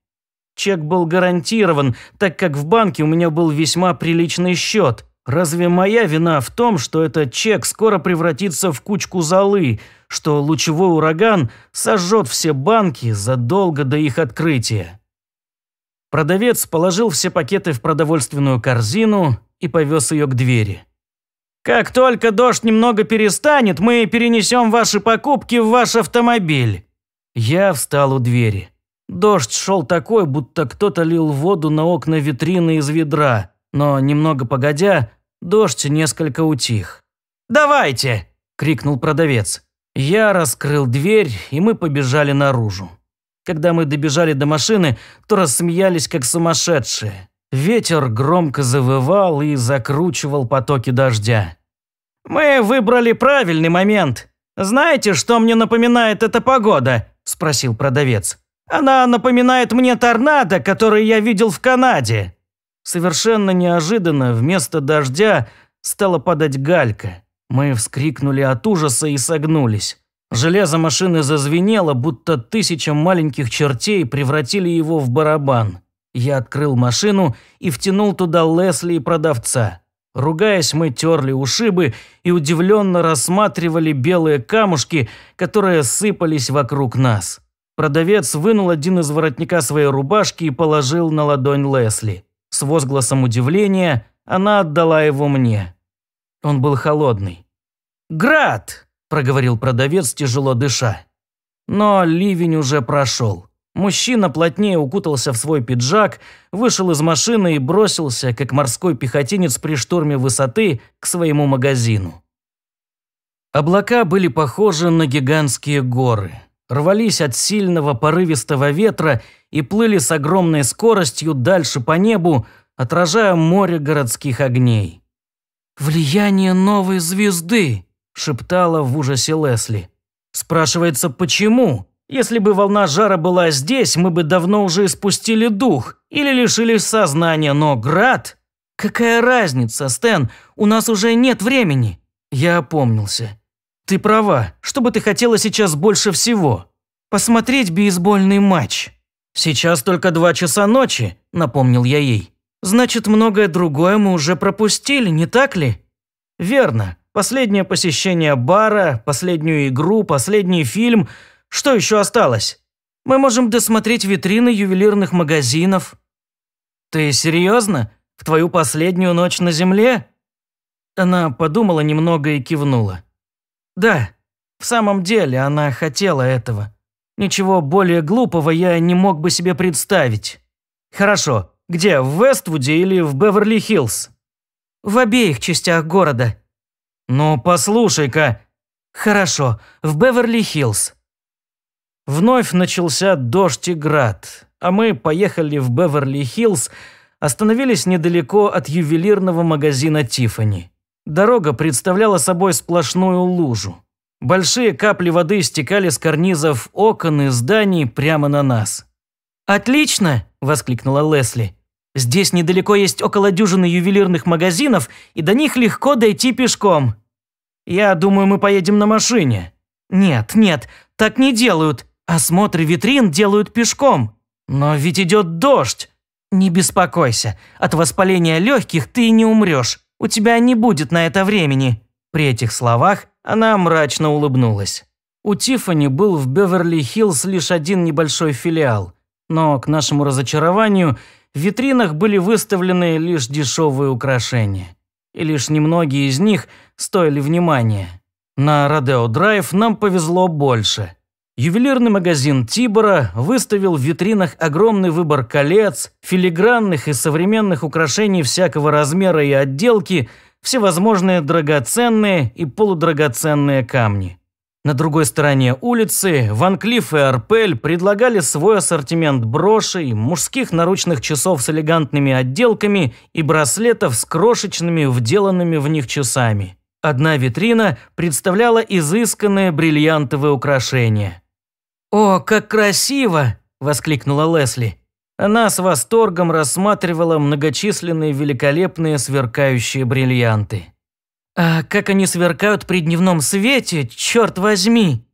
Чек был гарантирован, так как в банке у меня был весьма приличный счет – Разве моя вина в том, что этот чек скоро превратится в кучку золы, что лучевой ураган сожжет все банки задолго до их открытия? Продавец положил все пакеты в продовольственную корзину и повез ее к двери. «Как только дождь немного перестанет, мы перенесем ваши покупки в ваш автомобиль». Я встал у двери. Дождь шел такой, будто кто-то лил воду на окна витрины из ведра но немного погодя, дождь несколько утих. «Давайте!» – крикнул продавец. Я раскрыл дверь, и мы побежали наружу. Когда мы добежали до машины, то рассмеялись как сумасшедшие. Ветер громко завывал и закручивал потоки дождя. «Мы выбрали правильный момент. Знаете, что мне напоминает эта погода?» – спросил продавец. «Она напоминает мне торнадо, который я видел в Канаде. Совершенно неожиданно вместо дождя стала падать галька. Мы вскрикнули от ужаса и согнулись. Железо машины зазвенело, будто тысяча маленьких чертей превратили его в барабан. Я открыл машину и втянул туда Лесли и продавца. Ругаясь, мы терли ушибы и удивленно рассматривали белые камушки, которые сыпались вокруг нас. Продавец вынул один из воротника своей рубашки и положил на ладонь Лесли. С возгласом удивления она отдала его мне. Он был холодный. «Град!» – проговорил продавец, тяжело дыша. Но ливень уже прошел. Мужчина плотнее укутался в свой пиджак, вышел из машины и бросился, как морской пехотинец при штурме высоты, к своему магазину. Облака были похожи на гигантские горы рвались от сильного порывистого ветра и плыли с огромной скоростью дальше по небу, отражая море городских огней. «Влияние новой звезды», – шептала в ужасе Лесли. «Спрашивается, почему? Если бы волна жара была здесь, мы бы давно уже испустили дух или лишились сознания, но град...» «Какая разница, Стэн? У нас уже нет времени!» Я опомнился. «Ты права. Что бы ты хотела сейчас больше всего?» «Посмотреть бейсбольный матч». «Сейчас только два часа ночи», – напомнил я ей. «Значит, многое другое мы уже пропустили, не так ли?» «Верно. Последнее посещение бара, последнюю игру, последний фильм. Что еще осталось?» «Мы можем досмотреть витрины ювелирных магазинов». «Ты серьезно? В твою последнюю ночь на земле?» Она подумала немного и кивнула. Да, в самом деле она хотела этого. Ничего более глупого я не мог бы себе представить. Хорошо, где, в Вествуде или в Беверли-Хиллз? В обеих частях города. Ну, послушай-ка. Хорошо, в Беверли-Хиллз. Вновь начался дождь и град, а мы поехали в Беверли-Хиллз, остановились недалеко от ювелирного магазина Тифани. Дорога представляла собой сплошную лужу. Большие капли воды стекали с карнизов окон и зданий прямо на нас. «Отлично!» – воскликнула Лесли. «Здесь недалеко есть около дюжины ювелирных магазинов, и до них легко дойти пешком». «Я думаю, мы поедем на машине». «Нет, нет, так не делают. Осмотры витрин делают пешком. Но ведь идет дождь». «Не беспокойся, от воспаления легких ты не умрешь. У тебя не будет на это времени». При этих словах она мрачно улыбнулась. У Тиффани был в Беверли-Хиллз лишь один небольшой филиал, но, к нашему разочарованию, в витринах были выставлены лишь дешевые украшения. И лишь немногие из них стоили внимания. На Родео Драйв нам повезло больше – Ювелирный магазин Тибора выставил в витринах огромный выбор колец, филигранных и современных украшений всякого размера и отделки, всевозможные драгоценные и полудрагоценные камни. На другой стороне улицы Ван Клифф и Арпель предлагали свой ассортимент брошей, мужских наручных часов с элегантными отделками и браслетов с крошечными вделанными в них часами. Одна витрина представляла изысканные бриллиантовые украшения. «О, как красиво!» – воскликнула Лесли. Она с восторгом рассматривала многочисленные великолепные сверкающие бриллианты. «А как они сверкают при дневном свете, черт возьми!»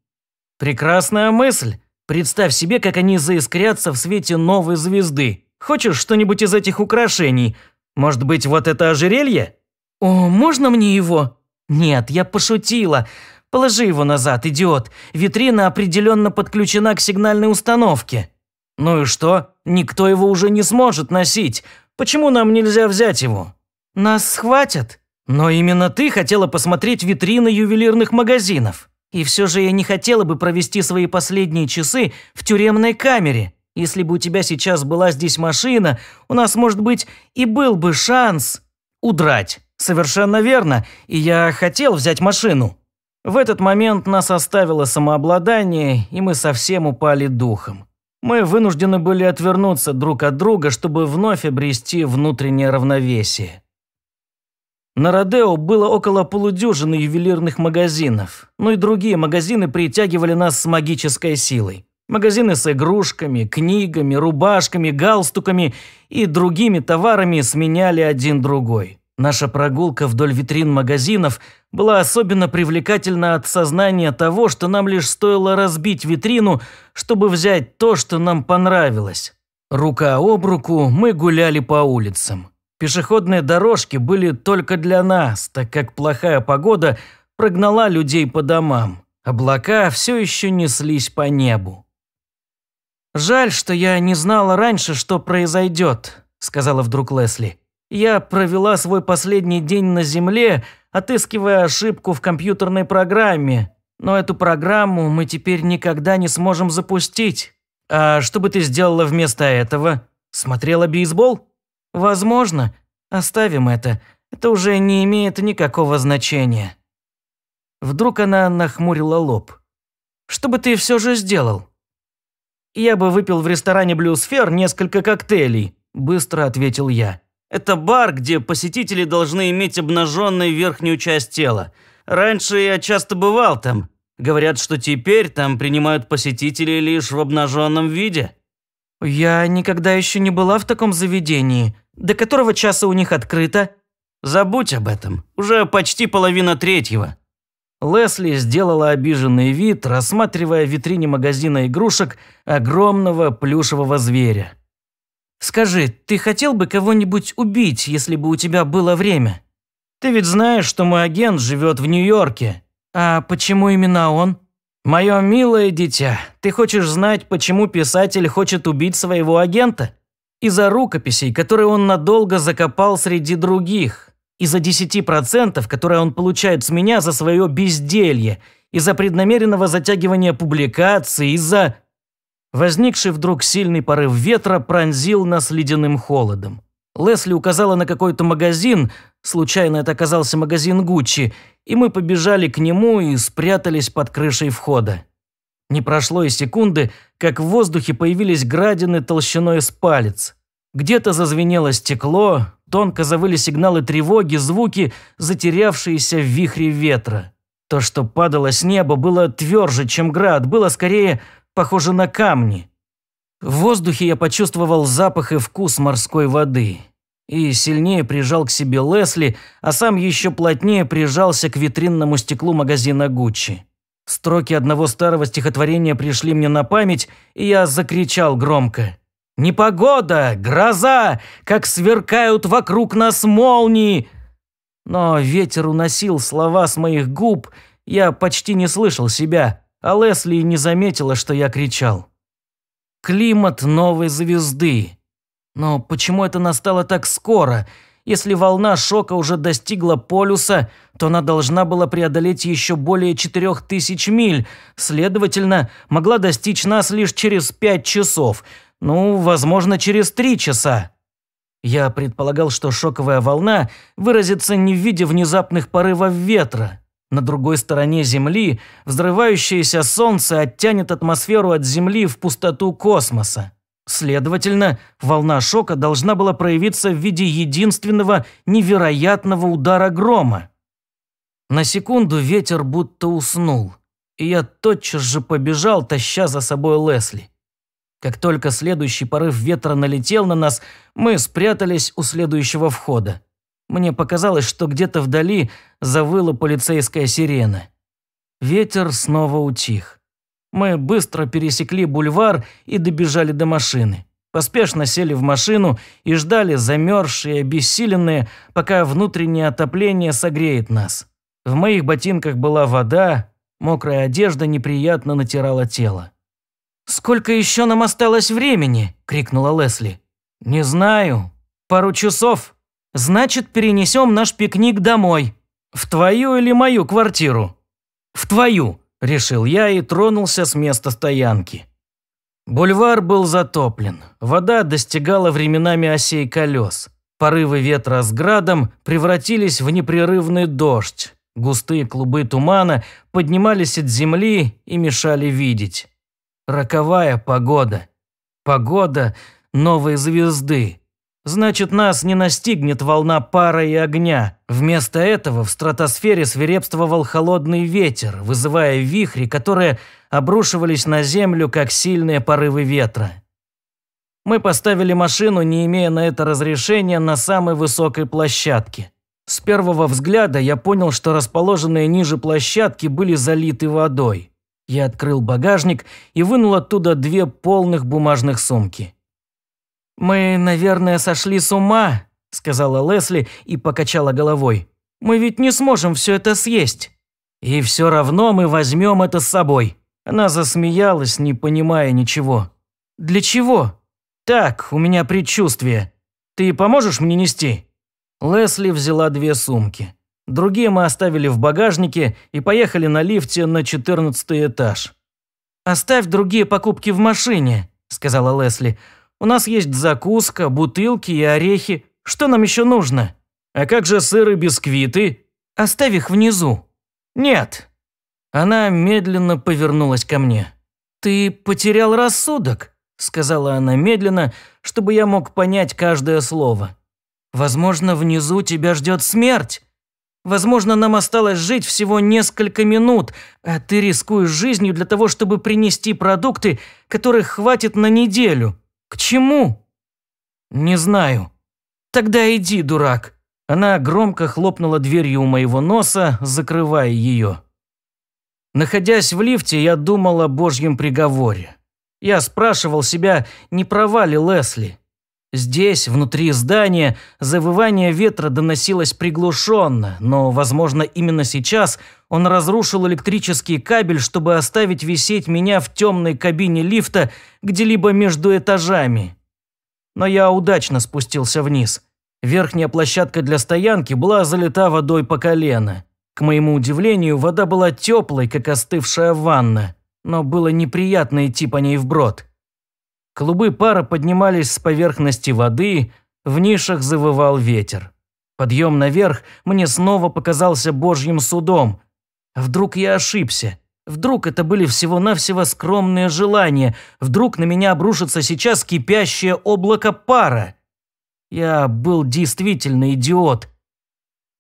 «Прекрасная мысль! Представь себе, как они заискрятся в свете новой звезды. Хочешь что-нибудь из этих украшений? Может быть, вот это ожерелье?» «О, можно мне его?» «Нет, я пошутила. Положи его назад, идиот. Витрина определенно подключена к сигнальной установке. Ну и что? Никто его уже не сможет носить. Почему нам нельзя взять его? Нас схватят. Но именно ты хотела посмотреть витрины ювелирных магазинов. И все же я не хотела бы провести свои последние часы в тюремной камере. Если бы у тебя сейчас была здесь машина, у нас, может быть, и был бы шанс удрать. Совершенно верно. И я хотел взять машину. В этот момент нас оставило самообладание, и мы совсем упали духом. Мы вынуждены были отвернуться друг от друга, чтобы вновь обрести внутреннее равновесие. На Родео было около полудюжины ювелирных магазинов, но ну и другие магазины притягивали нас с магической силой. Магазины с игрушками, книгами, рубашками, галстуками и другими товарами сменяли один другой. Наша прогулка вдоль витрин магазинов была особенно привлекательна от сознания того, что нам лишь стоило разбить витрину, чтобы взять то, что нам понравилось. Рука об руку мы гуляли по улицам. Пешеходные дорожки были только для нас, так как плохая погода прогнала людей по домам. Облака все еще неслись по небу. «Жаль, что я не знала раньше, что произойдет», – сказала вдруг Лесли. Я провела свой последний день на Земле, отыскивая ошибку в компьютерной программе. Но эту программу мы теперь никогда не сможем запустить. А что бы ты сделала вместо этого? Смотрела бейсбол? Возможно. Оставим это. Это уже не имеет никакого значения. Вдруг она нахмурила лоб. Что бы ты все же сделал? Я бы выпил в ресторане Блюсфер несколько коктейлей, быстро ответил я. Это бар, где посетители должны иметь обнаженной верхнюю часть тела. Раньше я часто бывал там. Говорят, что теперь там принимают посетителей лишь в обнаженном виде. Я никогда еще не была в таком заведении. До которого часа у них открыто? Забудь об этом. Уже почти половина третьего. Лесли сделала обиженный вид, рассматривая в витрине магазина игрушек огромного плюшевого зверя. Скажи, ты хотел бы кого-нибудь убить, если бы у тебя было время? Ты ведь знаешь, что мой агент живет в Нью-Йорке. А почему именно он? Мое милое дитя, ты хочешь знать, почему писатель хочет убить своего агента? Из-за рукописей, которые он надолго закопал среди других. Из-за 10%, которые он получает с меня за свое безделье. Из-за преднамеренного затягивания публикации. Из-за... Возникший вдруг сильный порыв ветра пронзил нас ледяным холодом. Лесли указала на какой-то магазин, случайно это оказался магазин Гуччи, и мы побежали к нему и спрятались под крышей входа. Не прошло и секунды, как в воздухе появились градины толщиной с палец. Где-то зазвенело стекло, тонко завыли сигналы тревоги, звуки, затерявшиеся в вихре ветра. То, что падало с неба, было тверже, чем град, было скорее Похоже на камни. В воздухе я почувствовал запах и вкус морской воды. И сильнее прижал к себе Лесли, а сам еще плотнее прижался к витринному стеклу магазина Гуччи. Строки одного старого стихотворения пришли мне на память, и я закричал громко. «Непогода! Гроза! Как сверкают вокруг нас молнии!» Но ветер уносил слова с моих губ, я почти не слышал себя а Лесли не заметила, что я кричал. «Климат новой звезды». Но почему это настало так скоро? Если волна шока уже достигла полюса, то она должна была преодолеть еще более четырех тысяч миль, следовательно, могла достичь нас лишь через пять часов, ну, возможно, через три часа. Я предполагал, что шоковая волна выразится не в виде внезапных порывов ветра. На другой стороне Земли взрывающееся Солнце оттянет атмосферу от Земли в пустоту космоса. Следовательно, волна шока должна была проявиться в виде единственного невероятного удара грома. На секунду ветер будто уснул, и я тотчас же побежал, таща за собой Лесли. Как только следующий порыв ветра налетел на нас, мы спрятались у следующего входа. Мне показалось, что где-то вдали завыла полицейская сирена. Ветер снова утих. Мы быстро пересекли бульвар и добежали до машины. Поспешно сели в машину и ждали, замерзшие, обессиленные, пока внутреннее отопление согреет нас. В моих ботинках была вода, мокрая одежда неприятно натирала тело. «Сколько еще нам осталось времени?» – крикнула Лесли. «Не знаю. Пару часов», Значит, перенесем наш пикник домой. В твою или мою квартиру? В твою, решил я и тронулся с места стоянки. Бульвар был затоплен. Вода достигала временами осей колес. Порывы ветра с градом превратились в непрерывный дождь. Густые клубы тумана поднимались от земли и мешали видеть. Роковая погода. Погода новой звезды. Значит, нас не настигнет волна пара и огня. Вместо этого в стратосфере свирепствовал холодный ветер, вызывая вихри, которые обрушивались на Землю, как сильные порывы ветра. Мы поставили машину, не имея на это разрешения, на самой высокой площадке. С первого взгляда я понял, что расположенные ниже площадки были залиты водой. Я открыл багажник и вынул оттуда две полных бумажных сумки. «Мы, наверное, сошли с ума», – сказала Лесли и покачала головой. «Мы ведь не сможем все это съесть». «И все равно мы возьмем это с собой». Она засмеялась, не понимая ничего. «Для чего?» «Так, у меня предчувствие. Ты поможешь мне нести?» Лесли взяла две сумки. Другие мы оставили в багажнике и поехали на лифте на 14 этаж. «Оставь другие покупки в машине», – сказала Лесли. У нас есть закуска, бутылки и орехи. Что нам еще нужно? А как же сыр и бисквиты? Оставь их внизу». «Нет». Она медленно повернулась ко мне. «Ты потерял рассудок», – сказала она медленно, чтобы я мог понять каждое слово. «Возможно, внизу тебя ждет смерть. Возможно, нам осталось жить всего несколько минут, а ты рискуешь жизнью для того, чтобы принести продукты, которых хватит на неделю. «К чему?» «Не знаю». «Тогда иди, дурак». Она громко хлопнула дверью у моего носа, закрывая ее. Находясь в лифте, я думал о божьем приговоре. Я спрашивал себя, не права ли Лесли. Здесь, внутри здания, завывание ветра доносилось приглушенно, но, возможно, именно сейчас он разрушил электрический кабель, чтобы оставить висеть меня в темной кабине лифта где-либо между этажами. Но я удачно спустился вниз. Верхняя площадка для стоянки была залита водой по колено. К моему удивлению, вода была теплой, как остывшая ванна, но было неприятно идти по ней вброд. Клубы пара поднимались с поверхности воды, в нишах завывал ветер. Подъем наверх мне снова показался божьим судом. вдруг я ошибся? Вдруг это были всего-навсего скромные желания? Вдруг на меня обрушится сейчас кипящее облако пара? Я был действительно идиот.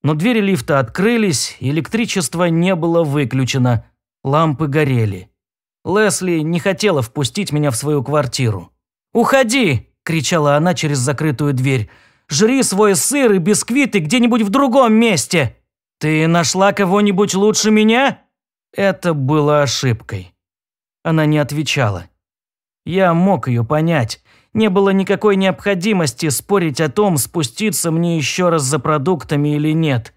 Но двери лифта открылись, электричество не было выключено, лампы горели. Лесли не хотела впустить меня в свою квартиру. «Уходи!» – кричала она через закрытую дверь. «Жри свой сыр и бисквиты где-нибудь в другом месте!» «Ты нашла кого-нибудь лучше меня?» Это было ошибкой. Она не отвечала. Я мог ее понять. Не было никакой необходимости спорить о том, спуститься мне еще раз за продуктами или нет.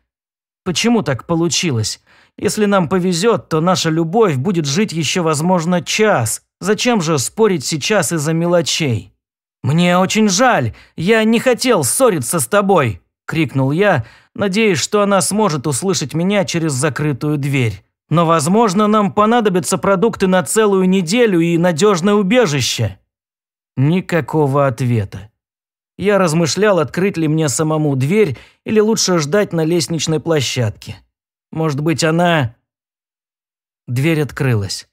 Почему так получилось? Если нам повезет, то наша любовь будет жить еще, возможно, час. Зачем же спорить сейчас из-за мелочей? «Мне очень жаль, я не хотел ссориться с тобой!» – крикнул я, надеясь, что она сможет услышать меня через закрытую дверь. «Но, возможно, нам понадобятся продукты на целую неделю и надежное убежище!» Никакого ответа. Я размышлял, открыть ли мне самому дверь или лучше ждать на лестничной площадке. Может быть, она...» Дверь открылась.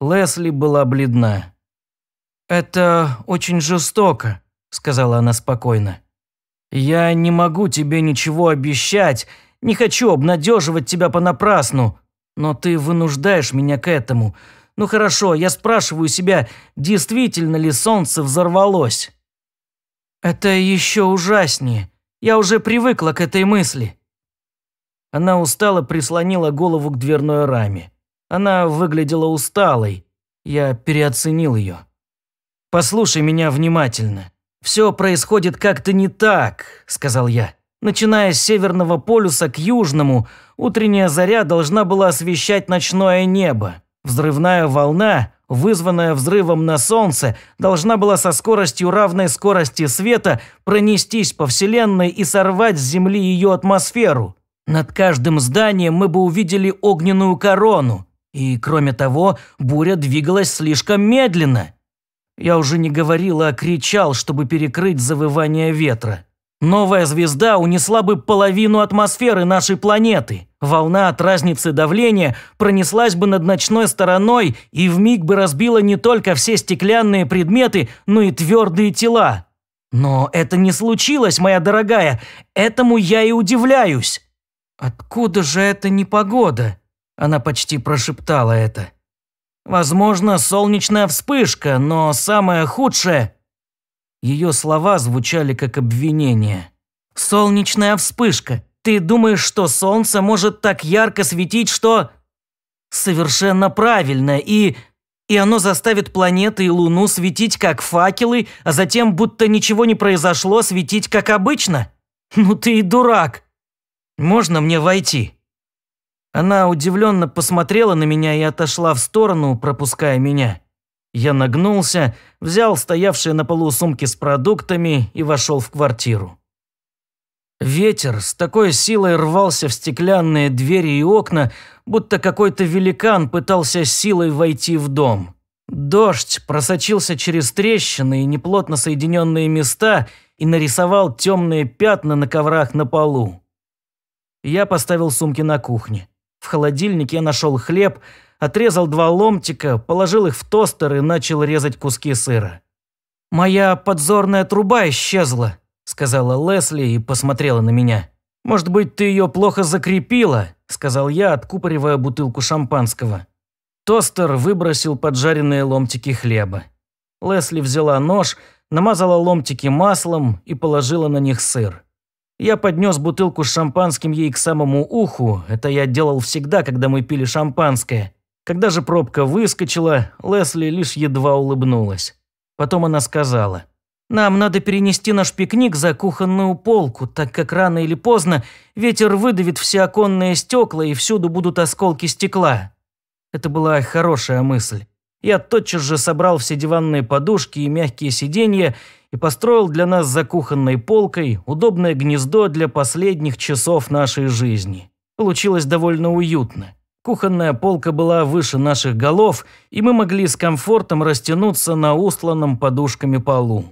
Лесли была бледна. «Это очень жестоко», — сказала она спокойно. «Я не могу тебе ничего обещать, не хочу обнадеживать тебя понапрасну, но ты вынуждаешь меня к этому. Ну хорошо, я спрашиваю себя, действительно ли солнце взорвалось?» «Это еще ужаснее. Я уже привыкла к этой мысли. Она устало прислонила голову к дверной раме. Она выглядела усталой. Я переоценил ее. «Послушай меня внимательно. Все происходит как-то не так», – сказал я. Начиная с Северного полюса к Южному, утренняя заря должна была освещать ночное небо. Взрывная волна, вызванная взрывом на Солнце, должна была со скоростью равной скорости света пронестись по Вселенной и сорвать с Земли ее атмосферу. Над каждым зданием мы бы увидели огненную корону, и, кроме того, буря двигалась слишком медленно. Я уже не говорил, а кричал, чтобы перекрыть завывание ветра. Новая звезда унесла бы половину атмосферы нашей планеты. Волна от разницы давления пронеслась бы над ночной стороной и в миг бы разбила не только все стеклянные предметы, но и твердые тела. Но это не случилось, моя дорогая. Этому я и удивляюсь. «Откуда же эта непогода?» Она почти прошептала это. «Возможно, солнечная вспышка, но самое худшее...» Ее слова звучали как обвинение. «Солнечная вспышка. Ты думаешь, что солнце может так ярко светить, что...» «Совершенно правильно, и...» «И оно заставит планеты и Луну светить как факелы, а затем, будто ничего не произошло, светить как обычно?» «Ну ты и дурак!» Можно мне войти?» Она удивленно посмотрела на меня и отошла в сторону, пропуская меня. Я нагнулся, взял стоявшие на полу сумки с продуктами и вошел в квартиру. Ветер с такой силой рвался в стеклянные двери и окна, будто какой-то великан пытался силой войти в дом. Дождь просочился через трещины и неплотно соединенные места и нарисовал темные пятна на коврах на полу. Я поставил сумки на кухне. В холодильнике я нашел хлеб, отрезал два ломтика, положил их в тостер и начал резать куски сыра. «Моя подзорная труба исчезла», – сказала Лесли и посмотрела на меня. «Может быть, ты ее плохо закрепила?» – сказал я, откупоривая бутылку шампанского. Тостер выбросил поджаренные ломтики хлеба. Лесли взяла нож, намазала ломтики маслом и положила на них сыр. Я поднес бутылку с шампанским ей к самому уху, это я делал всегда, когда мы пили шампанское. Когда же пробка выскочила, Лесли лишь едва улыбнулась. Потом она сказала, «Нам надо перенести наш пикник за кухонную полку, так как рано или поздно ветер выдавит все оконные стекла и всюду будут осколки стекла». Это была хорошая мысль. Я тотчас же собрал все диванные подушки и мягкие сиденья и построил для нас за кухонной полкой удобное гнездо для последних часов нашей жизни. Получилось довольно уютно. Кухонная полка была выше наших голов, и мы могли с комфортом растянуться на устланном подушками полу.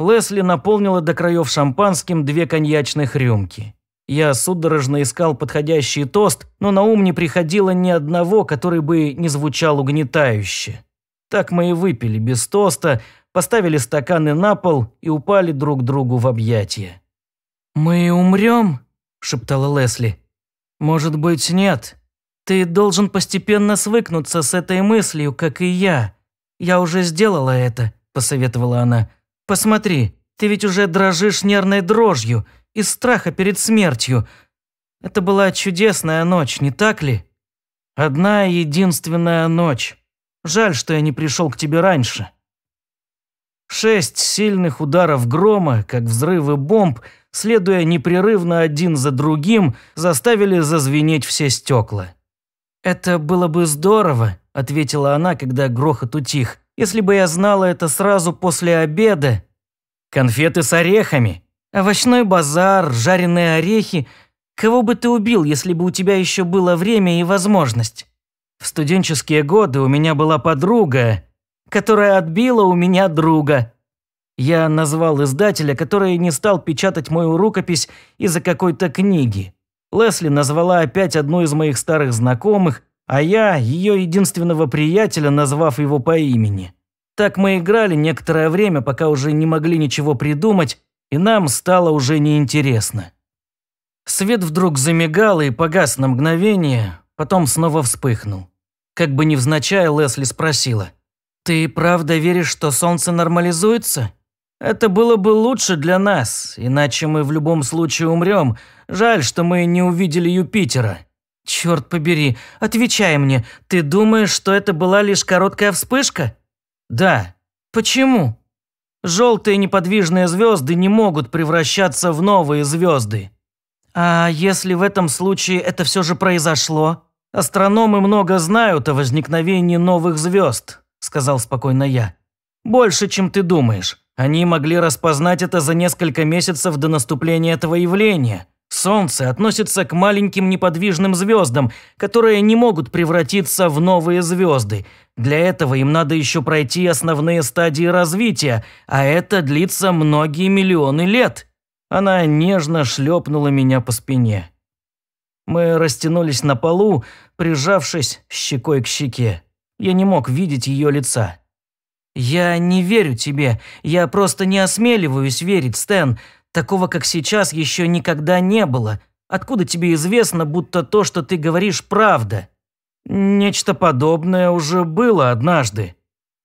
Лесли наполнила до краев шампанским две коньячных рюмки. Я судорожно искал подходящий тост, но на ум не приходило ни одного, который бы не звучал угнетающе. Так мы и выпили без тоста, поставили стаканы на пол и упали друг другу в объятия. «Мы умрем?» – шептала Лесли. «Может быть, нет. Ты должен постепенно свыкнуться с этой мыслью, как и я. Я уже сделала это», – посоветовала она. «Посмотри, ты ведь уже дрожишь нервной дрожью из страха перед смертью. Это была чудесная ночь, не так ли? Одна единственная ночь. Жаль, что я не пришел к тебе раньше. Шесть сильных ударов грома, как взрывы бомб, следуя непрерывно один за другим, заставили зазвенеть все стекла. «Это было бы здорово», – ответила она, когда грохот утих, – «если бы я знала это сразу после обеда». «Конфеты с орехами», Овощной базар, жареные орехи. Кого бы ты убил, если бы у тебя еще было время и возможность? В студенческие годы у меня была подруга, которая отбила у меня друга. Я назвал издателя, который не стал печатать мою рукопись из-за какой-то книги. Лесли назвала опять одну из моих старых знакомых, а я ее единственного приятеля, назвав его по имени. Так мы играли некоторое время, пока уже не могли ничего придумать, и нам стало уже неинтересно. Свет вдруг замигал и погас на мгновение, потом снова вспыхнул. Как бы невзначай Лесли спросила. «Ты правда веришь, что солнце нормализуется? Это было бы лучше для нас, иначе мы в любом случае умрем. Жаль, что мы не увидели Юпитера». «Черт побери, отвечай мне, ты думаешь, что это была лишь короткая вспышка?» «Да». «Почему?» Желтые неподвижные звезды не могут превращаться в новые звезды. А если в этом случае это все же произошло? Астрономы много знают о возникновении новых звезд, сказал спокойно я. Больше, чем ты думаешь. Они могли распознать это за несколько месяцев до наступления этого явления. Солнце относится к маленьким неподвижным звездам, которые не могут превратиться в новые звезды. Для этого им надо еще пройти основные стадии развития, а это длится многие миллионы лет. Она нежно шлепнула меня по спине. Мы растянулись на полу, прижавшись щекой к щеке. Я не мог видеть ее лица. «Я не верю тебе. Я просто не осмеливаюсь верить, Стэн. Такого, как сейчас, еще никогда не было. Откуда тебе известно, будто то, что ты говоришь, правда? Нечто подобное уже было однажды.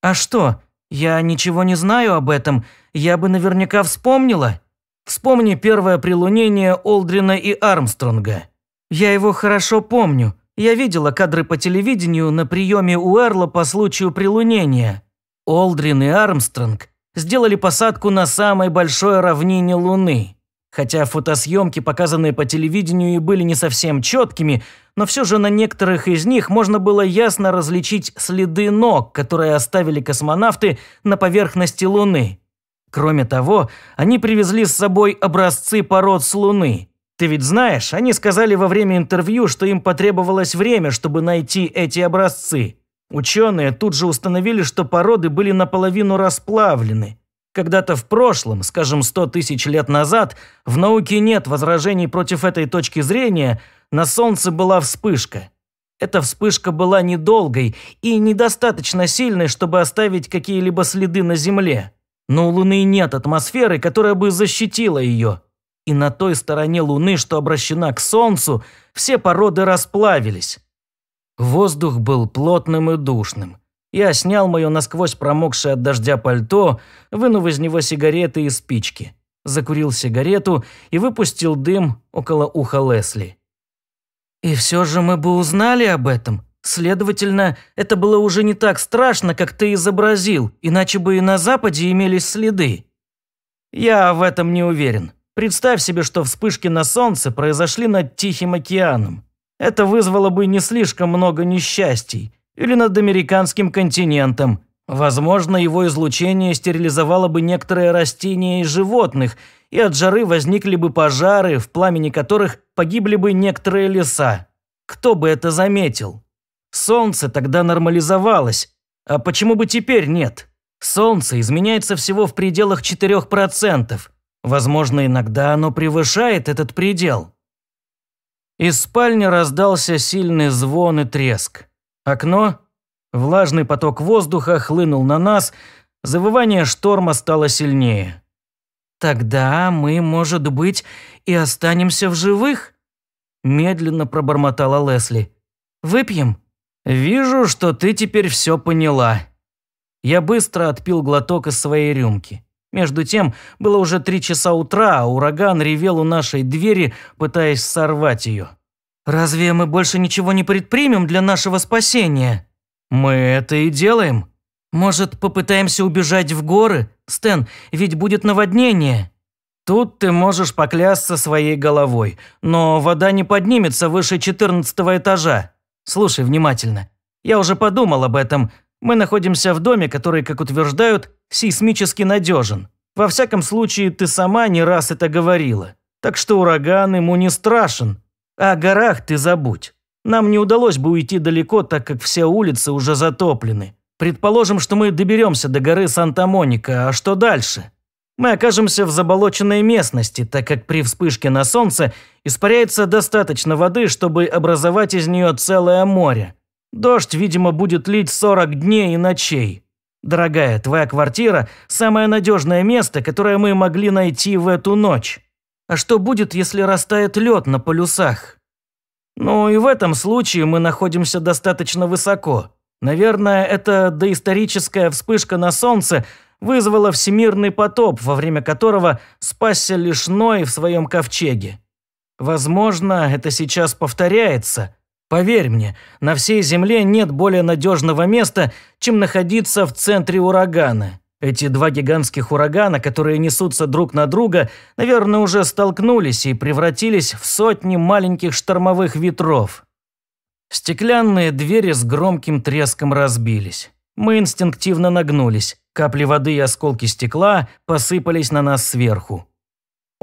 А что? Я ничего не знаю об этом. Я бы наверняка вспомнила. Вспомни первое прилунение Олдрина и Армстронга. Я его хорошо помню. Я видела кадры по телевидению на приеме у Эрла по случаю прилунения. Олдрин и Армстронг сделали посадку на самой большой равнине Луны. Хотя фотосъемки, показанные по телевидению, и были не совсем четкими, но все же на некоторых из них можно было ясно различить следы ног, которые оставили космонавты на поверхности Луны. Кроме того, они привезли с собой образцы пород с Луны. Ты ведь знаешь, они сказали во время интервью, что им потребовалось время, чтобы найти эти образцы. Ученые тут же установили, что породы были наполовину расплавлены. Когда-то в прошлом, скажем, 100 тысяч лет назад, в науке нет возражений против этой точки зрения, на Солнце была вспышка. Эта вспышка была недолгой и недостаточно сильной, чтобы оставить какие-либо следы на Земле. Но у Луны нет атмосферы, которая бы защитила ее. И на той стороне Луны, что обращена к Солнцу, все породы расплавились. Воздух был плотным и душным. Я снял мое насквозь промокшее от дождя пальто, вынув из него сигареты и спички. Закурил сигарету и выпустил дым около уха Лесли. «И все же мы бы узнали об этом. Следовательно, это было уже не так страшно, как ты изобразил, иначе бы и на Западе имелись следы». «Я в этом не уверен. Представь себе, что вспышки на солнце произошли над Тихим океаном это вызвало бы не слишком много несчастий. Или над американским континентом. Возможно, его излучение стерилизовало бы некоторые растения и животных, и от жары возникли бы пожары, в пламени которых погибли бы некоторые леса. Кто бы это заметил? Солнце тогда нормализовалось. А почему бы теперь нет? Солнце изменяется всего в пределах 4%. Возможно, иногда оно превышает этот предел. Из спальни раздался сильный звон и треск. Окно, влажный поток воздуха хлынул на нас, завывание шторма стало сильнее. «Тогда мы, может быть, и останемся в живых?» Медленно пробормотала Лесли. «Выпьем?» «Вижу, что ты теперь все поняла». Я быстро отпил глоток из своей рюмки. Между тем, было уже три часа утра, а ураган ревел у нашей двери, пытаясь сорвать ее. «Разве мы больше ничего не предпримем для нашего спасения?» «Мы это и делаем». «Может, попытаемся убежать в горы? Стэн, ведь будет наводнение». «Тут ты можешь поклясться своей головой, но вода не поднимется выше 14 этажа. Слушай внимательно. Я уже подумал об этом. Мы находимся в доме, который, как утверждают, сейсмически надежен. Во всяком случае, ты сама не раз это говорила. Так что ураган ему не страшен. А о горах ты забудь. Нам не удалось бы уйти далеко, так как все улицы уже затоплены. Предположим, что мы доберемся до горы Санта-Моника, а что дальше? Мы окажемся в заболоченной местности, так как при вспышке на солнце испаряется достаточно воды, чтобы образовать из нее целое море. Дождь, видимо, будет лить 40 дней и ночей. Дорогая, твоя квартира – самое надежное место, которое мы могли найти в эту ночь. А что будет, если растает лед на полюсах? Ну и в этом случае мы находимся достаточно высоко. Наверное, эта доисторическая вспышка на Солнце вызвала всемирный потоп, во время которого спасся лишь Ной в своем ковчеге. Возможно, это сейчас повторяется – Поверь мне, на всей Земле нет более надежного места, чем находиться в центре урагана. Эти два гигантских урагана, которые несутся друг на друга, наверное, уже столкнулись и превратились в сотни маленьких штормовых ветров. Стеклянные двери с громким треском разбились. Мы инстинктивно нагнулись. Капли воды и осколки стекла посыпались на нас сверху.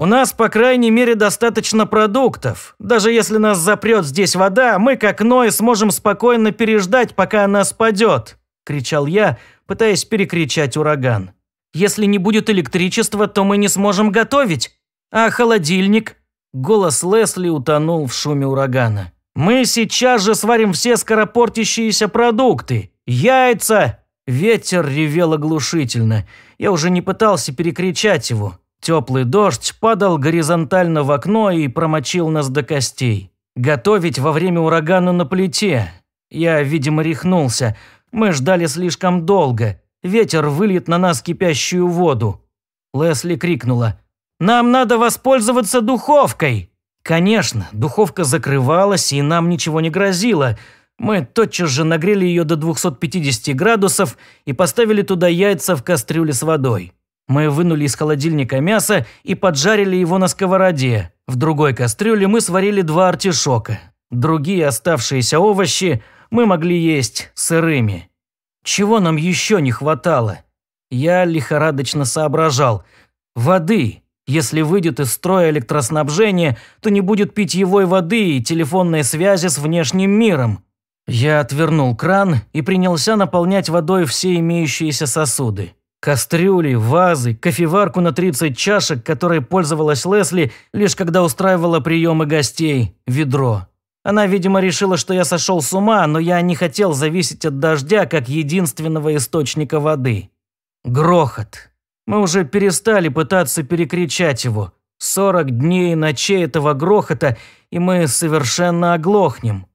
У нас, по крайней мере, достаточно продуктов. Даже если нас запрет здесь вода, мы, как Ной, сможем спокойно переждать, пока она спадет», – кричал я, пытаясь перекричать ураган. «Если не будет электричества, то мы не сможем готовить. А холодильник?» Голос Лесли утонул в шуме урагана. «Мы сейчас же сварим все скоропортящиеся продукты. Яйца!» Ветер ревел оглушительно. Я уже не пытался перекричать его. Теплый дождь падал горизонтально в окно и промочил нас до костей. Готовить во время урагана на плите. Я, видимо, рехнулся. Мы ждали слишком долго. Ветер выльет на нас кипящую воду. Лесли крикнула. «Нам надо воспользоваться духовкой!» Конечно, духовка закрывалась, и нам ничего не грозило. Мы тотчас же нагрели ее до 250 градусов и поставили туда яйца в кастрюле с водой. Мы вынули из холодильника мясо и поджарили его на сковороде. В другой кастрюле мы сварили два артишока. Другие оставшиеся овощи мы могли есть сырыми. Чего нам еще не хватало? Я лихорадочно соображал. Воды. Если выйдет из строя электроснабжение, то не будет питьевой воды и телефонной связи с внешним миром. Я отвернул кран и принялся наполнять водой все имеющиеся сосуды. Кастрюли, вазы, кофеварку на 30 чашек, которой пользовалась Лесли, лишь когда устраивала приемы гостей, ведро. Она, видимо, решила, что я сошел с ума, но я не хотел зависеть от дождя как единственного источника воды. Грохот. Мы уже перестали пытаться перекричать его. 40 дней и ночей этого грохота, и мы совершенно оглохнем.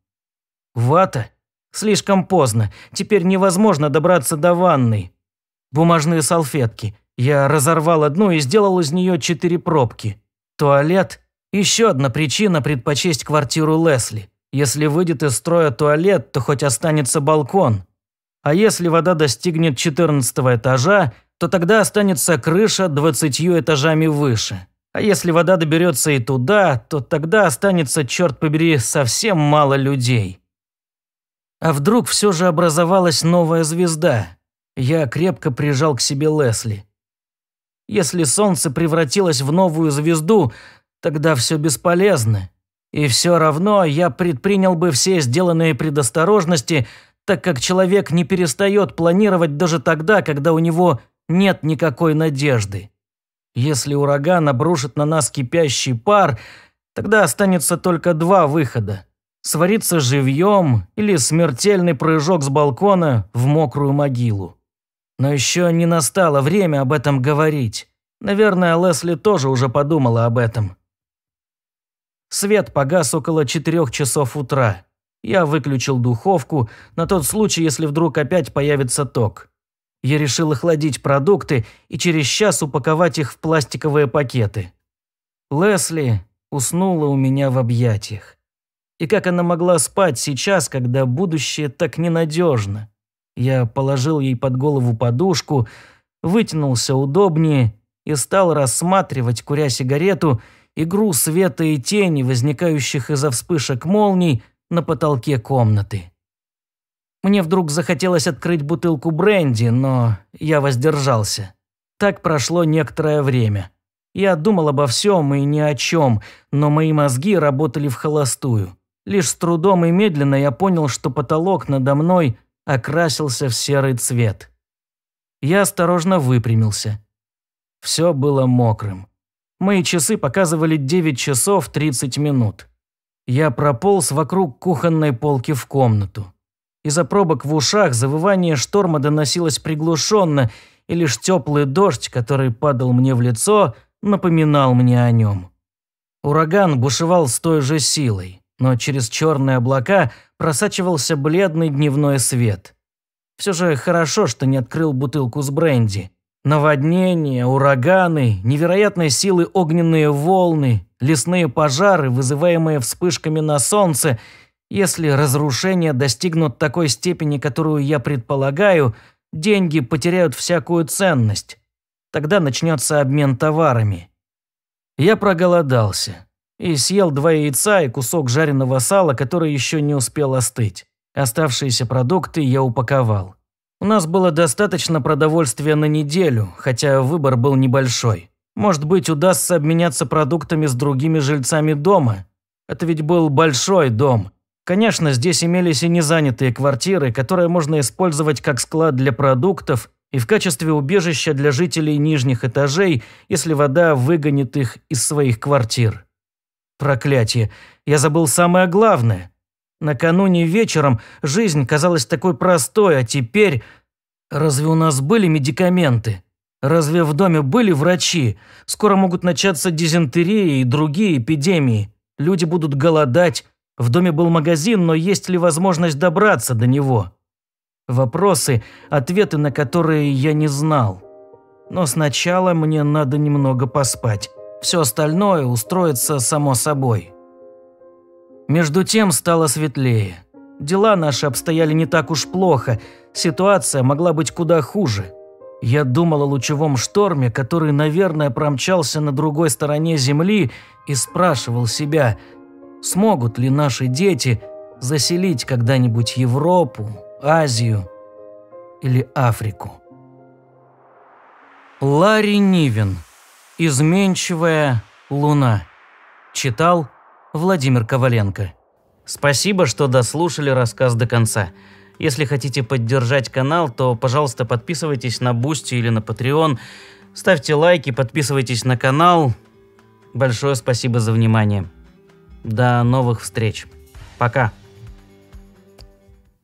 Вата? Слишком поздно. Теперь невозможно добраться до ванной бумажные салфетки. Я разорвал одну и сделал из нее четыре пробки. Туалет – еще одна причина предпочесть квартиру Лесли. Если выйдет из строя туалет, то хоть останется балкон. А если вода достигнет 14 этажа, то тогда останется крыша 20 этажами выше. А если вода доберется и туда, то тогда останется, черт побери, совсем мало людей. А вдруг все же образовалась новая звезда? Я крепко прижал к себе Лесли. Если солнце превратилось в новую звезду, тогда все бесполезно. И все равно я предпринял бы все сделанные предосторожности, так как человек не перестает планировать даже тогда, когда у него нет никакой надежды. Если ураган обрушит на нас кипящий пар, тогда останется только два выхода. Свариться живьем или смертельный прыжок с балкона в мокрую могилу. Но еще не настало время об этом говорить. Наверное, Лесли тоже уже подумала об этом. Свет погас около четырех часов утра. Я выключил духовку на тот случай, если вдруг опять появится ток. Я решил охладить продукты и через час упаковать их в пластиковые пакеты. Лесли уснула у меня в объятиях. И как она могла спать сейчас, когда будущее так ненадежно? Я положил ей под голову подушку, вытянулся удобнее и стал рассматривать, куря сигарету, игру света и тени, возникающих из-за вспышек молний на потолке комнаты. Мне вдруг захотелось открыть бутылку бренди, но я воздержался. Так прошло некоторое время. Я думал обо всем и ни о чем, но мои мозги работали в холостую. Лишь с трудом и медленно я понял, что потолок надо мной окрасился в серый цвет. Я осторожно выпрямился. Все было мокрым. Мои часы показывали 9 часов 30 минут. Я прополз вокруг кухонной полки в комнату. Из-за пробок в ушах завывание шторма доносилось приглушенно, и лишь теплый дождь, который падал мне в лицо, напоминал мне о нем. Ураган бушевал с той же силой, но через черные облака просачивался бледный дневной свет. Все же хорошо, что не открыл бутылку с бренди. Наводнения, ураганы, невероятной силы огненные волны, лесные пожары, вызываемые вспышками на солнце. Если разрушения достигнут такой степени, которую я предполагаю, деньги потеряют всякую ценность. Тогда начнется обмен товарами. Я проголодался и съел два яйца и кусок жареного сала, который еще не успел остыть. Оставшиеся продукты я упаковал. У нас было достаточно продовольствия на неделю, хотя выбор был небольшой. Может быть, удастся обменяться продуктами с другими жильцами дома. Это ведь был большой дом. Конечно, здесь имелись и незанятые квартиры, которые можно использовать как склад для продуктов и в качестве убежища для жителей нижних этажей, если вода выгонит их из своих квартир. Проклятие. Я забыл самое главное. Накануне вечером жизнь казалась такой простой, а теперь... Разве у нас были медикаменты? Разве в доме были врачи? Скоро могут начаться дизентерии и другие эпидемии. Люди будут голодать. В доме был магазин, но есть ли возможность добраться до него? Вопросы, ответы на которые я не знал. Но сначала мне надо немного поспать. Все остальное устроится само собой. Между тем стало светлее. Дела наши обстояли не так уж плохо, ситуация могла быть куда хуже. Я думал о лучевом шторме, который, наверное, промчался на другой стороне Земли и спрашивал себя, смогут ли наши дети заселить когда-нибудь Европу, Азию или Африку. Ларри Нивен – Изменчивая луна. Читал Владимир Коваленко. Спасибо, что дослушали рассказ до конца. Если хотите поддержать канал, то, пожалуйста, подписывайтесь на Бусти или на Patreon. Ставьте лайки, подписывайтесь на канал. Большое спасибо за внимание. До новых встреч. Пока.